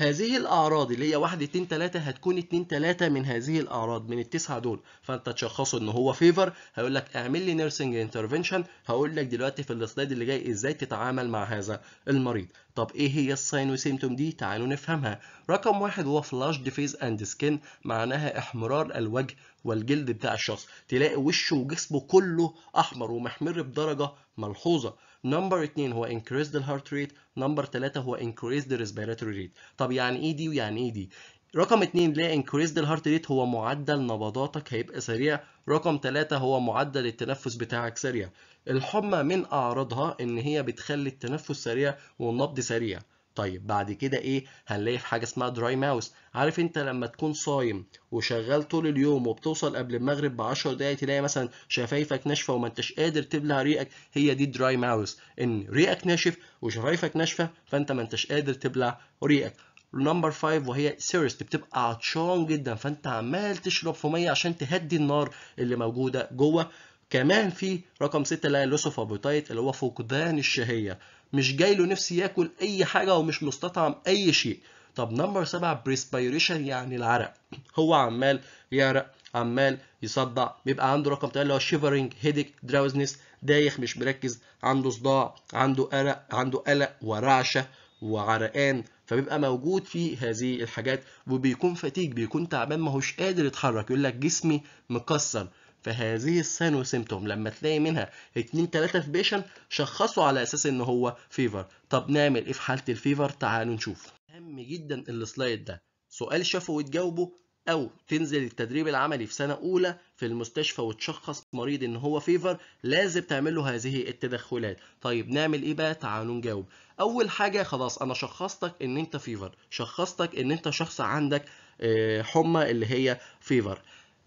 هذه الاعراض اللي هي 1 2 3 هتكون 2 3 من هذه الاعراض من التسعه دول فانت تشخصه ان هو فيفر هيقول لك اعمل لي نيرسينج انترفنشن هقول لك دلوقتي في السلايد اللي جاي ازاي تتعامل مع هذا المريض طب ايه هي الساين وسيمتوم دي تعالوا نفهمها رقم واحد هو فلاش ديفيز اند سكين معناها احمرار الوجه والجلد بتاع الشخص تلاقي وشه وجسمه كله احمر ومحمر بدرجه ملحوظه نمبر 2 هو increased heart rate نمبر 3 هو increased respiratory rate طب يعني ايه دي ويعني ايه دي رقم 2 لا increased heart rate هو معدل نبضاتك هيبقى سريع رقم 3 هو معدل التنفس بتاعك سريع الحمى من اعراضها ان هي بتخلي التنفس سريع والنبض سريع طيب بعد كده ايه هنلاقي في حاجه اسمها دراي ماوس عارف انت لما تكون صايم وشغال طول اليوم وبتوصل قبل المغرب ب 10 دقايق تلاقي مثلا شفايفك ناشفه وما انتش قادر تبلع ريقك هي دي دراي ماوس ان ريقك ناشف وشفايفك ناشفه فانت ما انتش قادر تبلع ريقك نمبر 5 وهي سيرست بتبقى عطشان جدا فانت عمال تشرب في ميه عشان تهدي النار اللي موجوده جوه كمان في رقم 6 اللي هي اللوسوفابوتايت اللي هو فقدان الشهيه مش جاي له نفسي ياكل اي حاجه ومش مستطعم اي شيء طب نمبر 7 بريسبيريشن يعني العرق هو عمال يعرق عمال يصدع بيبقى عنده رقم 3 اللي هو شيفرنج هيديك دراوزنس دايخ مش مركز عنده صداع عنده قلق عنده قلق ورعشه وعرقان فبيبقى موجود في هذه الحاجات وبيكون فتيج بيكون تعبان ما هوش قادر يتحرك يقول لك جسمي مكسر فهذه الساين وسيمتوم لما تلاقي منها اتنين تلاتة في بيشن شخصوا على اساس ان هو فيفر طب نعمل ايه في حاله الفيفر تعالوا نشوف مهم جدا السلايد ده سؤال شافه وتجاوبه او تنزل التدريب العملي في سنه اولى في المستشفى وتشخص مريض ان هو فيفر لازم تعمل له هذه التدخلات طيب نعمل ايه بقى تعالوا نجاوب اول حاجه خلاص انا شخصتك ان انت فيفر شخصتك ان انت شخص عندك آه، حمى اللي هي فيفر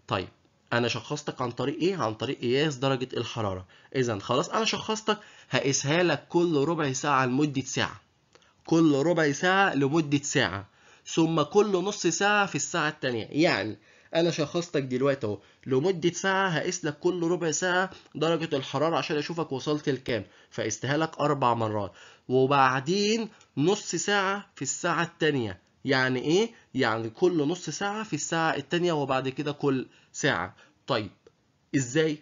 طيب انا شخصتك عن طريق ايه عن طريق قياس درجه الحراره اذا خلاص انا شخصتك هقيسها لك كل ربع ساعه لمده ساعه كل ربع ساعه لمده ساعه ثم كل نص ساعه في الساعه الثانيه يعني انا شخصتك دلوقتي اهو لمده ساعه هقيس لك كل ربع ساعه درجه الحراره عشان اشوفك وصلت لكام فقيستها لك اربع مرات وبعدين نص ساعه في الساعه الثانيه يعني ايه يعني كل نص ساعه في الساعه الثانيه وبعد كده كل ساعه طيب ازاي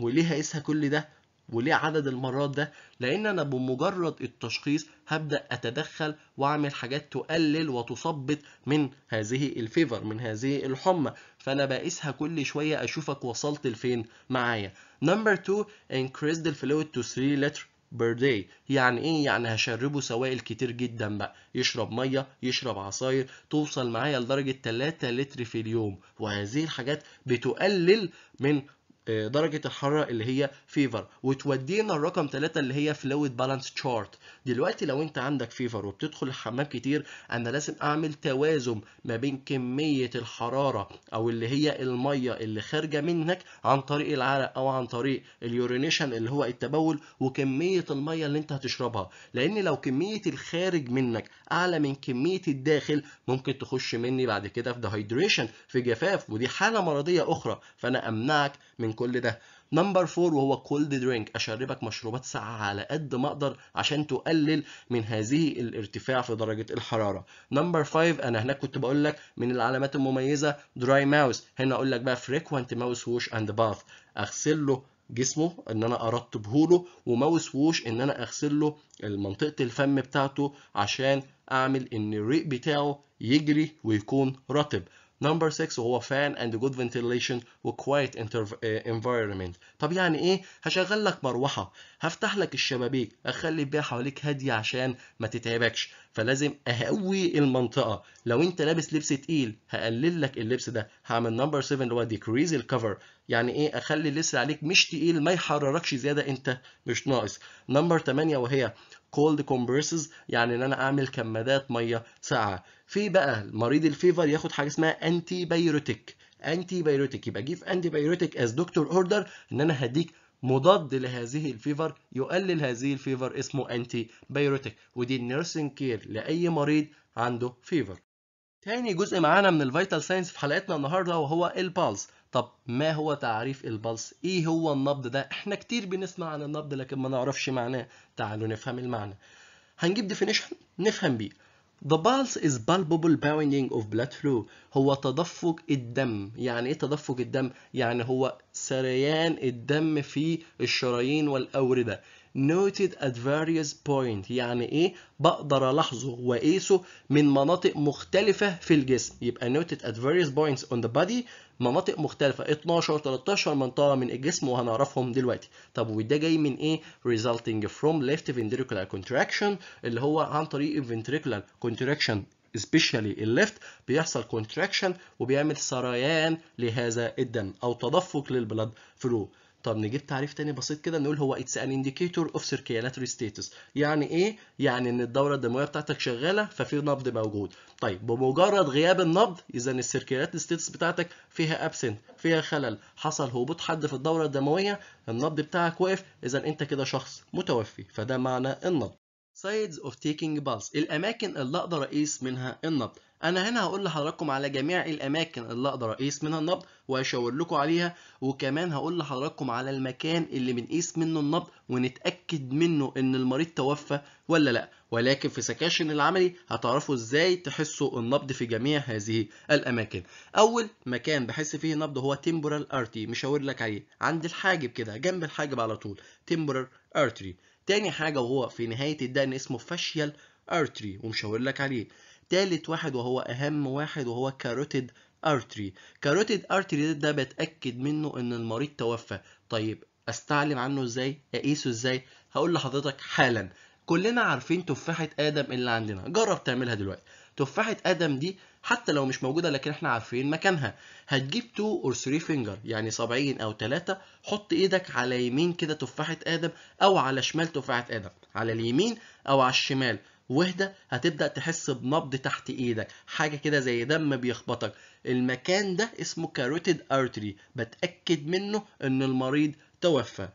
وليه هقيسها كل ده وليه عدد المرات ده لان انا بمجرد التشخيص هبدا اتدخل واعمل حاجات تقلل وتثبط من هذه الفيفر من هذه الحمى فانا بقيسها كل شويه اشوفك وصلت لفين معايا number 2 increase the fluid to 3 liter بير يعني ايه يعني هشربه سوائل كتير جدا بقى يشرب ميه يشرب عصاير توصل معايا لدرجه 3 لتر في اليوم وهذه الحاجات بتقلل من آه، درجه الحراره اللي هي فيفر وتودينا الرقم 3 اللي هي فلويد بالانس تشارت دلوقتي لو انت عندك فيفر وبتدخل الحمام كتير انا لازم اعمل توازن ما بين كميه الحراره او اللي هي الميه اللي خارجه منك عن طريق العرق او عن طريق اليورينيشن اللي هو التبول وكميه الميه اللي انت هتشربها لان لو كميه الخارج منك اعلى من كميه الداخل ممكن تخش مني بعد كده في دهيدريشن في جفاف ودي حاله مرضيه اخرى فانا امنعك من كل ده نمبر 4 وهو كولد درينك اشربك مشروبات ساقعه على قد ما اقدر عشان تقلل من هذه الارتفاع في درجه الحراره نمبر 5 انا هناك كنت بقول لك من العلامات المميزه دراي ماوس هنا اقول لك بقى فريكوانت ماوس ووش اند باث اغسل له جسمه ان انا ارطبه له وماوس ووش ان انا اغسل له منطقه الفم بتاعته عشان اعمل ان الريق بتاعه يجري ويكون رطب نمبر 6 وهو فان اند جود فنتيليشن وكوايت انفايرمنت طب يعني ايه هشغل لك مروحه هفتح لك الشبابيك اخلي البيئه حواليك هاديه عشان ما تتعبكش فلازم اقوي المنطقه لو انت لابس لبس تقيل هقلل لك اللبس ده هعمل نمبر 7 اللي هو ديكريز الكفر يعني ايه اخلي اللسر عليك مش تقيل ما يحرركش زياده انت مش ناقص نمبر 8 وهي كولد كومبرسز يعني ان انا اعمل كمادات ميه ساقعه في بقى مريض الفيفر ياخد حاجه اسمها انتي بايروتيك انتي بايروتيك يبقى جيب انتي بايروتيك از دكتور اوردر ان انا هديك مضاد لهذه الفيفر يقلل هذه الفيفر اسمه انتي بايروتيك ودي النيرسينج كير لاي مريض عنده فيفر تاني جزء معانا من الفيتال ساينس في حلقتنا النهارده وهو البالس طب ما هو تعريف البلس ايه هو النبض ده احنا كتير بنسمع عن النبض لكن ما نعرفش معناه تعالوا نفهم المعنى هنجيب ديفينيشن نفهم بيه The pulse is palpable pounding of blood flow هو تدفق الدم يعني ايه تدفق الدم يعني هو سريان الدم في الشرايين والأوردة noted at various point يعني ايه بقدر الاحظه واقيسه من مناطق مختلفة في الجسم يبقى noted at various points on the body مناطق مختلفه 12 13 منطقه من الجسم وهنعرفهم دلوقتي طب وده جاي من ايه resulting from left ventricular contraction اللي هو عن طريق ventricular contraction especially left بيحصل contraction وبيعمل سريان لهذا الدم او تدفق للبلد فلو طب نجيب تعريف تاني بسيط كده نقول هو اتس ان انديكيتور اوف circulatory ستيتس يعني ايه يعني ان الدوره الدمويه بتاعتك شغاله ففي نبض موجود طيب بمجرد غياب النبض اذا السيركيلات ستيتس بتاعتك فيها ابسنت فيها خلل حصل هبوط حد في الدوره الدمويه النبض بتاعك وقف اذا انت كده شخص متوفي فده معنى النبض سايدز اوف تيكينج بالس الاماكن اللي اقدر اقيس منها النبض انا هنا هقول لحضراتكم على جميع الاماكن اللي اقدر اقيس منها النبض واشاور لكم عليها وكمان هقول لحضراتكم على المكان اللي بنقيس منه النبض ونتاكد منه ان المريض توفى ولا لا ولكن في سكاشن العملي هتعرفوا ازاي تحسوا النبض في جميع هذه الاماكن اول مكان بحس فيه نبض هو تمبورال ارتري مش هقول لك عليه عند الحاجب كده جنب الحاجب على طول تمبورال ارتري تاني حاجه وهو في نهايه الدقن اسمه فاشيال ارتري ومش هقول لك عليه تالت واحد وهو أهم واحد وهو كاروتيد ارتري كاروتيد ارتري ده بتاكد منه ان المريض توفى طيب استعلم عنه ازاي اقيسه ازاي هقول لحضرتك حالا كلنا عارفين تفاحه ادم اللي عندنا جرب تعملها دلوقتي تفاحه ادم دي حتى لو مش موجوده لكن احنا عارفين مكانها هتجيب 2 اور 3 فينجر يعني صابعين او ثلاثه حط ايدك على يمين كده تفاحه ادم او على شمال تفاحه ادم على اليمين او على الشمال واهدى هتبدا تحس بنبض تحت ايدك حاجه كده زي دم بيخبطك المكان ده اسمه كاروتيد ارتري بتاكد منه ان المريض توفى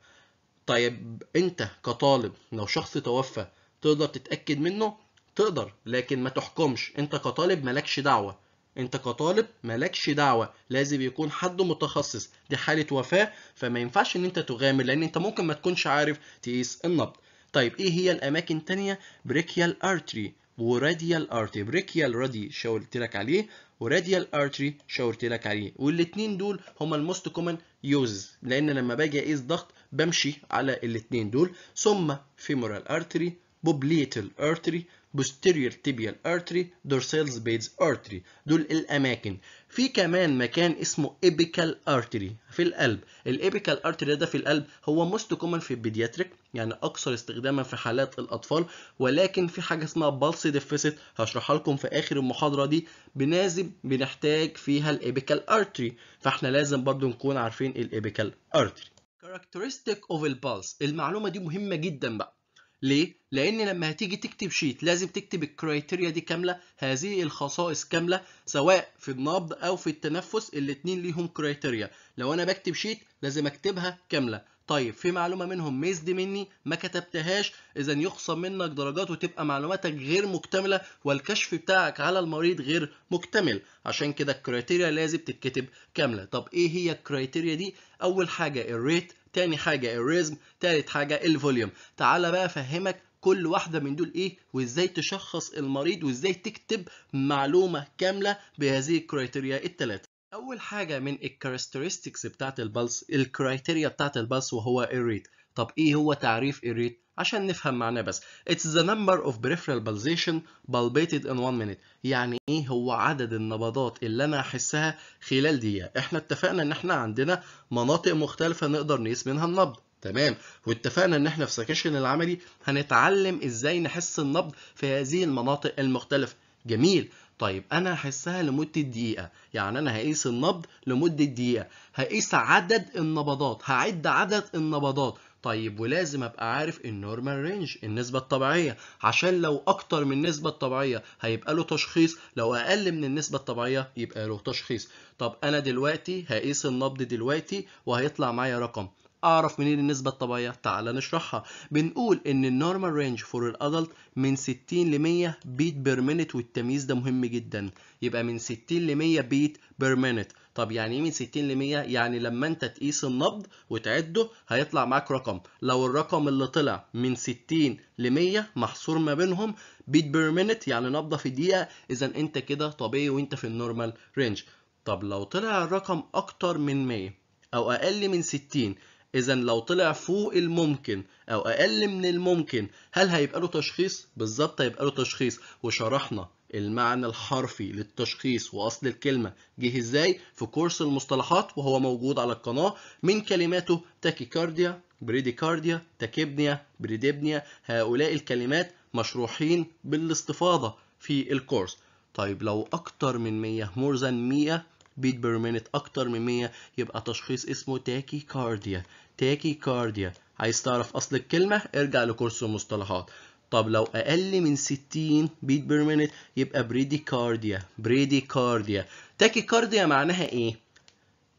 طيب انت كطالب لو شخص توفى تقدر تتاكد منه تقدر لكن ما تحكمش انت كطالب مالكش دعوه انت كطالب مالكش دعوه لازم يكون حد متخصص دي حاله وفاه فما ينفعش ان انت تغامر لان انت ممكن ما تكونش عارف تقيس النبض طيب ايه هي الاماكن الثانيه بريكيال ارتري وراديال ارتري بريكيال رادي شاورت لك عليه وراديال ارتري شاورت لك عليه والاثنين دول هما الموست كومن يوزز لان لما باجي اقيس ضغط بمشي على الاثنين دول ثم فيمورال ارتري بوبليتال ارتري posterior تيبيال ارتري دورسيلز بيدز ارتري دول الاماكن في كمان مكان اسمه ايبيكال ارتري في القلب الايبيكال ارتري ده في القلب هو موست كومن في البيدياتريك يعني اكثر استخداما في حالات الاطفال ولكن في حاجه اسمها بالس ديفيسيت هشرحها لكم في اخر المحاضره دي بنازم بنحتاج فيها الابيكال ارتري فاحنا لازم برضو نكون عارفين الابيكال ارتري كاركترستيك اوف البالس المعلومه دي مهمه جدا بقى ليه؟ لأن لما هتيجي تكتب شيت لازم تكتب الكرايتيريا دي كاملة هذه الخصائص كاملة سواء في النبض أو في التنفس الاثنين ليهم كرايتيريا لو أنا بكتب شيت لازم أكتبها كاملة طيب في معلومه منهم مزد مني ما كتبتهاش اذا يخصم منك درجات وتبقى معلوماتك غير مكتمله والكشف بتاعك على المريض غير مكتمل عشان كده الكريتيريا لازم تتكتب كامله طب ايه هي الكريتيريا دي اول حاجه الريت تاني حاجه الريزم تالت حاجه الفوليوم تعالى بقى افهمك كل واحده من دول ايه وازاي تشخص المريض وازاي تكتب معلومه كامله بهذه الكريتيريا التلاتة اول حاجه من الكاركترستكس بتاعت البلس الكرايتيريا بتاعت البلس وهو الريت طب ايه هو تعريف الريت عشان نفهم معناه بس It's the number of peripheral pulsation palpated in one minute يعني ايه هو عدد النبضات اللي انا احسها خلال دقيقة احنا اتفقنا ان احنا عندنا مناطق مختلفة نقدر نقيس منها النبض تمام واتفقنا ان احنا في سكشن العملي هنتعلم ازاي نحس النبض في هذه المناطق المختلفة جميل طيب انا هحسها لمده دقيقه يعني انا هقيس النبض لمده دقيقه هقيس عدد النبضات هعد عدد النبضات طيب ولازم ابقى عارف النورمال رينج النسبه الطبيعيه عشان لو اكتر من النسبه الطبيعيه هيبقى له تشخيص لو اقل من النسبه الطبيعيه يبقى له تشخيص طب انا دلوقتي هقيس النبض دلوقتي وهيطلع معايا رقم اعرف منين النسبه الطبيعيه تعالى نشرحها بنقول ان النورمال رينج فور الادلت من 60 ل 100 بيت بير مينيت والتمييز ده مهم جدا يبقى من 60 ل 100 بيت بير مينيت طب يعني ايه من 60 ل 100 يعني لما انت تقيس النبض وتعده هيطلع معاك رقم لو الرقم اللي طلع من 60 ل 100 محصور ما بينهم بيت بير مينيت يعني نبضه في دقيقه اذا انت كده طبيعي وانت في النورمال رينج طب لو طلع الرقم اكتر من 100 او اقل من 60 إذا لو طلع فوق الممكن أو أقل من الممكن هل هيبقى له تشخيص؟ بالظبط هيبقى له تشخيص وشرحنا المعنى الحرفي للتشخيص وأصل الكلمة جه إزاي في كورس المصطلحات وهو موجود على القناة من كلماته تاكيكارديا بريديكارديا تاكيبنيا بريديبنيا هؤلاء الكلمات مشروحين بالاستفاضة في الكورس طيب لو أكتر من 100 مورزان 100 بيت بير مينت أكتر من 100 يبقى تشخيص اسمه تاكيكارديا تاكيكارديا عايز تعرف أصل الكلمة ارجع لكورس المصطلحات طب لو أقل من 60 بيت بير مينيت يبقى بريديكارديا بريديكارديا تاكيكارديا معناها إيه؟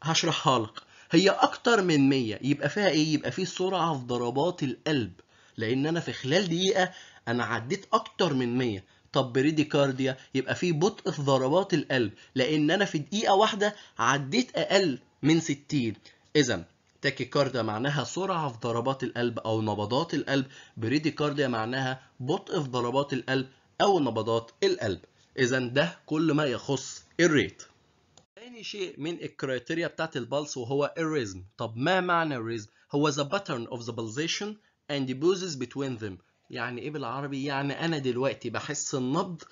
هشرحها لك هي أكتر من 100 يبقى فيها إيه؟ يبقى فيه سرعة في ضربات القلب لأن أنا في خلال دقيقة أنا عديت أكتر من 100 طب بريديكارديا يبقى في بطء في ضربات القلب لأن أنا في دقيقة واحدة عديت أقل من 60 إذا تاكيكارديا معناها سرعة في ضربات القلب أو نبضات القلب بريديكارديا معناها بطء في ضربات القلب أو نبضات القلب إذا ده كل ما يخص الريت تاني شيء من الكريتيريا بتاعت البلس وهو الريزم طب ما معنى الريزم؟ هو the pattern of the pulsation and the pauses between them يعني ايه بالعربي؟ يعني انا دلوقتي بحس النبض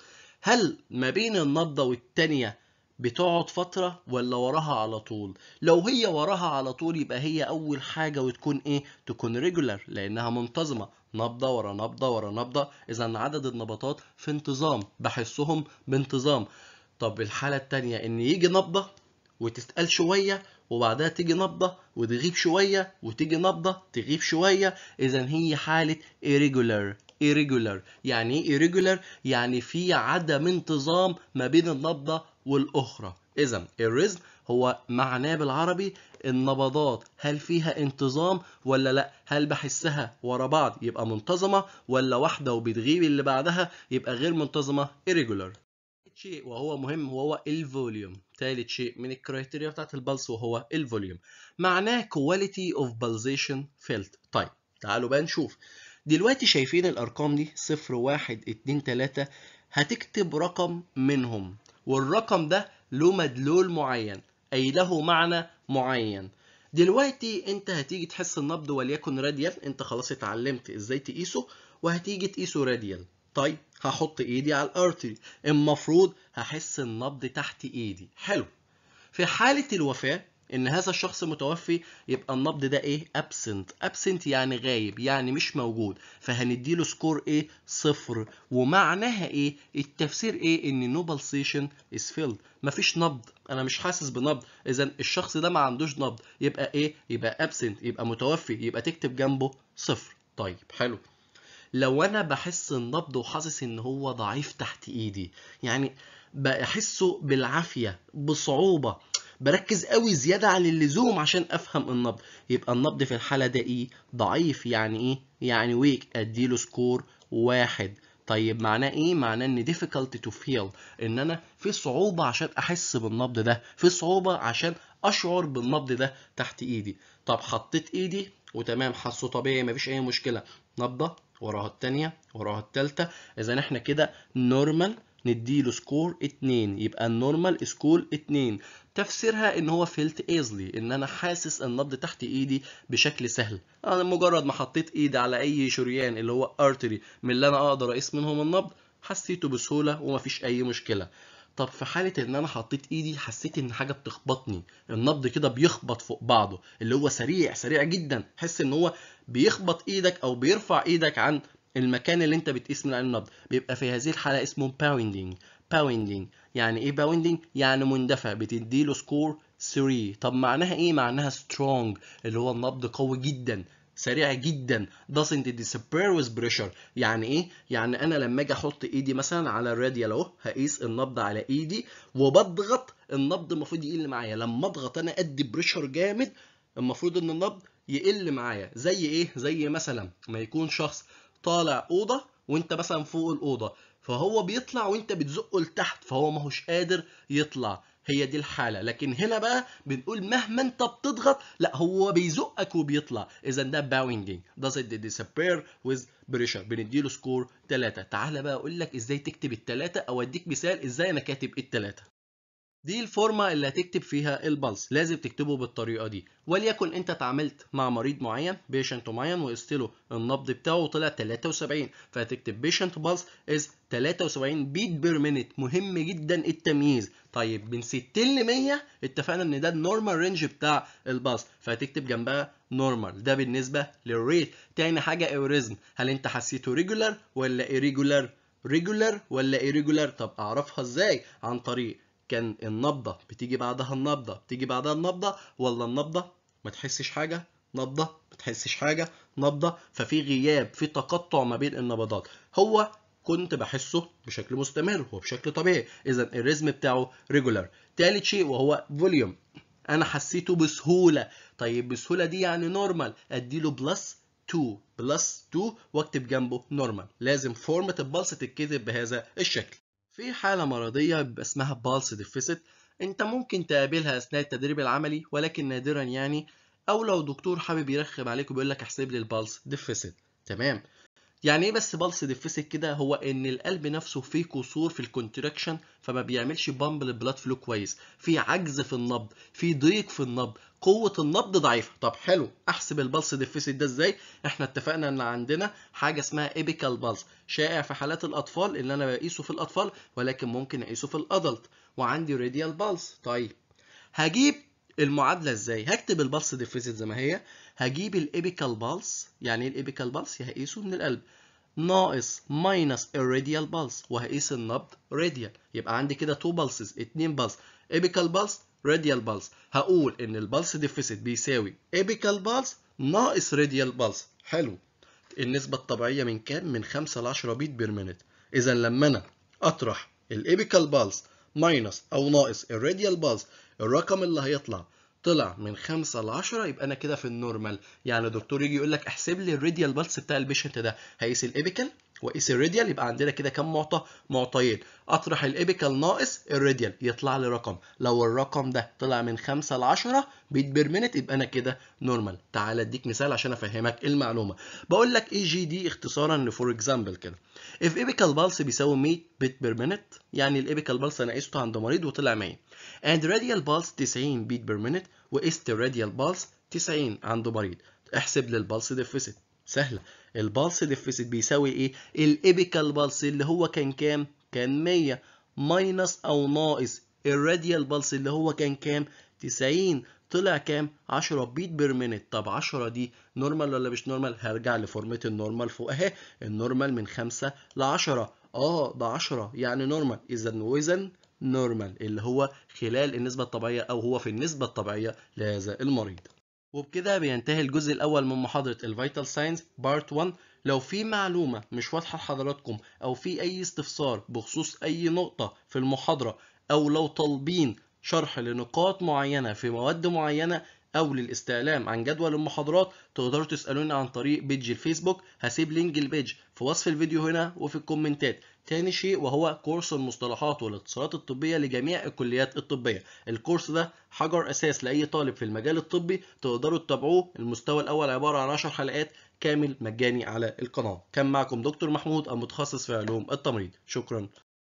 هل ما بين النبضة والتانية بتقعد فترة ولا وراها على طول لو هي وراها على طول يبقى هي أول حاجة وتكون إيه تكون ريجولار لأنها منتظمة نبضة ورا نبضة ورا نبضة إذا عدد النبضات في انتظام بحسهم بانتظام طب الحالة التانية إن يجي نبضة وتتقل شوية وبعدها تيجي نبضة وتغيب شوية وتيجي نبضة تغيب شوية إذا هي حالة irregular irregular يعني ايه irregular يعني في عدم انتظام ما بين النبضة والأخرى إذا الرزم هو معناه بالعربي النبضات هل فيها انتظام ولا لا هل بحسها ورا بعض يبقى منتظمة ولا واحدة وبتغيب اللي بعدها يبقى غير منتظمة irregular شيء وهو مهم وهو الفوليوم ثالث شيء من الكرايتيريا بتاعت البلس وهو الفوليوم معناه كواليتي اوف بالزيشن فيلت طيب تعالوا بقى نشوف دلوقتي شايفين الارقام دي 0 1 2 3 هتكتب رقم منهم والرقم ده له مدلول معين أي له معنى معين دلوقتي انت هتيجي تحس النبض وليكن راديال انت خلاص اتعلمت ازاي تقيسه وهتيجي تقيسه راديال طيب هحط ايدي على الارتري المفروض هحس النبض تحت ايدي حلو في حالة الوفاة ان هذا الشخص متوفي يبقى النبض ده ايه ابسنت ابسنت يعني غايب يعني مش موجود فهنديله سكور ايه صفر ومعناها ايه التفسير ايه ان نو بالسيشن از فيلد مفيش نبض انا مش حاسس بنبض اذا الشخص ده ما عندوش نبض يبقى ايه يبقى ابسنت يبقى متوفي يبقى تكتب جنبه صفر طيب حلو لو انا بحس النبض وحاسس ان هو ضعيف تحت ايدي يعني بحسه بالعافيه بصعوبه بركز قوي زياده عن اللزوم عشان افهم النبض يبقى النبض في الحاله ده ايه ضعيف يعني ايه يعني ويك اديله سكور واحد طيب معناه ايه معناه ان difficulty to feel ان انا في صعوبه عشان احس بالنبض ده في صعوبه عشان اشعر بالنبض ده تحت ايدي طب حطيت ايدي وتمام حاسه طبيعي مفيش اي مشكله نبضه وراها التانية وراها التالتة اذا احنا كده نورمال نديله سكور 2 يبقى النورمال سكول 2 تفسيرها ان هو فيلت ايزلي ان انا حاسس النبض تحت ايدي بشكل سهل انا مجرد ما حطيت ايدي على اي شريان اللي هو ارتري من اللي انا اقدر اقيس منهم النبض حسيته بسهوله ومفيش اي مشكله طب في حالة إن أنا حطيت إيدي حسيت إن حاجة بتخبطني، النبض كده بيخبط فوق بعضه، اللي هو سريع سريع جدا، حس إن هو بيخبط إيدك أو بيرفع إيدك عن المكان اللي انت بتقيس من عليه النبض بيبقى في هذه الحاله اسمه باوندنج باوندنج يعني ايه باوندنج يعني مندفع بتدي له سكور 3 طب معناها ايه معناها سترونج اللي هو النبض قوي جدا سريع جدا doesn't disappear with pressure يعني ايه يعني انا لما اجي احط ايدي مثلا على الراديال اهو هقيس النبض على ايدي وبضغط النبض المفروض يقل معايا لما اضغط انا ادي بريشر جامد المفروض ان النبض يقل معايا زي ايه زي مثلا ما يكون شخص طالع اوضه وانت مثلا فوق الاوضه فهو بيطلع وانت بتزقه لتحت فهو ما هوش قادر يطلع هي دي الحاله لكن هنا بقى بنقول مهما انت بتضغط لا هو بيزقك وبيطلع اذا ده باوندنج does it disappear with pressure بنديله سكور 3 تعالى بقى اقول لك ازاي تكتب الثلاثه او اديك مثال ازاي انا كاتب الثلاثه دي الفورمة اللي هتكتب فيها البلس لازم تكتبه بالطريقة دي وليكن انت اتعاملت مع مريض معين بيشنت معين وقست له النبض بتاعه وطلع 73 فهتكتب بيشنت بلس از 73 بيت بير مينيت مهم جدا التمييز طيب من 60 ل 100 اتفقنا ان ده النورمال رينج بتاع الباص فهتكتب جنبها نورمال ده بالنسبه للريت تاني حاجه ايوريزم هل انت حسيته ريجولار ولا ايريجولار ريجولار ولا ايريجولار طب اعرفها ازاي عن طريق كان النبضة بتيجي بعدها النبضة بتيجي بعدها النبضة ولا النبضة ما تحسش حاجة نبضة ما تحسش حاجة نبضة ففي غياب في تقطع ما بين النبضات هو كنت بحسه بشكل مستمر وبشكل طبيعي اذا الريزم بتاعه ريجولار تالت شيء وهو فوليوم انا حسيته بسهوله طيب بسهوله دي يعني نورمال اديله بلس 2 بلس 2 واكتب جنبه نورمال لازم فورمة البلس تتكتب بهذا الشكل في حالة مرضية بيبقى اسمها بالس ديفيسيت انت ممكن تقابلها اثناء التدريب العملي ولكن نادرا يعني او لو دكتور حابب يرخم عليك وبيقول لك احسب لي البالس ديفيسيت تمام يعني ايه بس بالس ديفيسيت كده هو ان القلب نفسه فيه قصور في الكونتراكشن فما بيعملش بامب للبلاد فلو كويس في عجز في النبض في ضيق في النبض قوه النبض ضعيفه طب حلو احسب البلس ديفيسيت ده ازاي احنا اتفقنا ان عندنا حاجه اسمها ايبيكال بالس شائع في حالات الاطفال اللي انا بقيسه في الاطفال ولكن ممكن اقيسه في الادلت وعندي راديال بالس طيب هجيب المعادله ازاي هكتب البلس ديفيسيت زي ما هي هجيب الابيكال بالس يعني ايه الابيكال بالس هقيسه من القلب ناقص ماينس الراديال بالس وهقيس النبض راديال يبقى عندي كده تو بالسز اتنين بالس ابيكال بالس راديال بالس هقول ان البالس ديفيسيت بيساوي ابيكال بالس ناقص راديال بالس حلو النسبة الطبيعية من كام؟ من 5 ل 10 بيت بير مينيت إذا لما أنا أطرح الإبيكال بالس ماينس أو ناقص الراديال بالس الرقم اللي هيطلع طلع من 5 ل 10 يبقى انا كده في النورمال يعني الدكتور يجي يقول لك احسب لي الراديال بالس بتاع البيشنت ده هيقيس الابيكال وقيس الراديال يبقى عندنا كده كام معطى معطيين اطرح الابيكال ناقص الراديال يطلع لي رقم لو الرقم ده طلع من 5 ل 10 بيت بير يبقى انا كده نورمال تعال اديك مثال عشان افهمك المعلومه بقول لك اي جي دي اختصارا لفور اكزامبل كده اف ابيكال بالس بيساوي 100 بيت بير يعني الابيكال بالس انا قيسته عند مريض وطلع 100 اند راديال بالس 90 بيت بير مينيت وقست الراديال بالس 90 عند مريض احسب لي البلس ديفيسيت سهله البالس ديفيسيت بيساوي ايه الابيكال بالس اللي هو كان كام كان 100 ماينس او ناقص الراديال بالس اللي هو كان كام 90 طلع كام 10 بيت بير مينيت طب 10 دي نورمال ولا مش نورمال هرجع لفورمه النورمال فوق اهي النورمال من 5 ل 10 اه ده 10 يعني نورمال اذا واذا نورمال اللي هو خلال النسبه الطبيعيه او هو في النسبه الطبيعيه لهذا المريض وبكده بينتهي الجزء الأول من محاضرة الفيتال ساينز بارت 1 لو في معلومة مش واضحة لحضراتكم أو في أي استفسار بخصوص أي نقطة في المحاضرة أو لو طالبين شرح لنقاط معينة في مواد معينة أو للاستعلام عن جدول المحاضرات تقدروا تسألوني عن طريق بيج الفيسبوك هسيب لينك البيج في وصف الفيديو هنا وفي الكومنتات تاني شيء وهو كورس المصطلحات والاختصارات الطبية لجميع الكليات الطبية الكورس ده حجر أساس لأي طالب في المجال الطبي تقدروا تتابعوه المستوى الأول عبارة عن 10 حلقات كامل مجاني على القناة كان معكم دكتور محمود المتخصص في علوم التمريض شكرا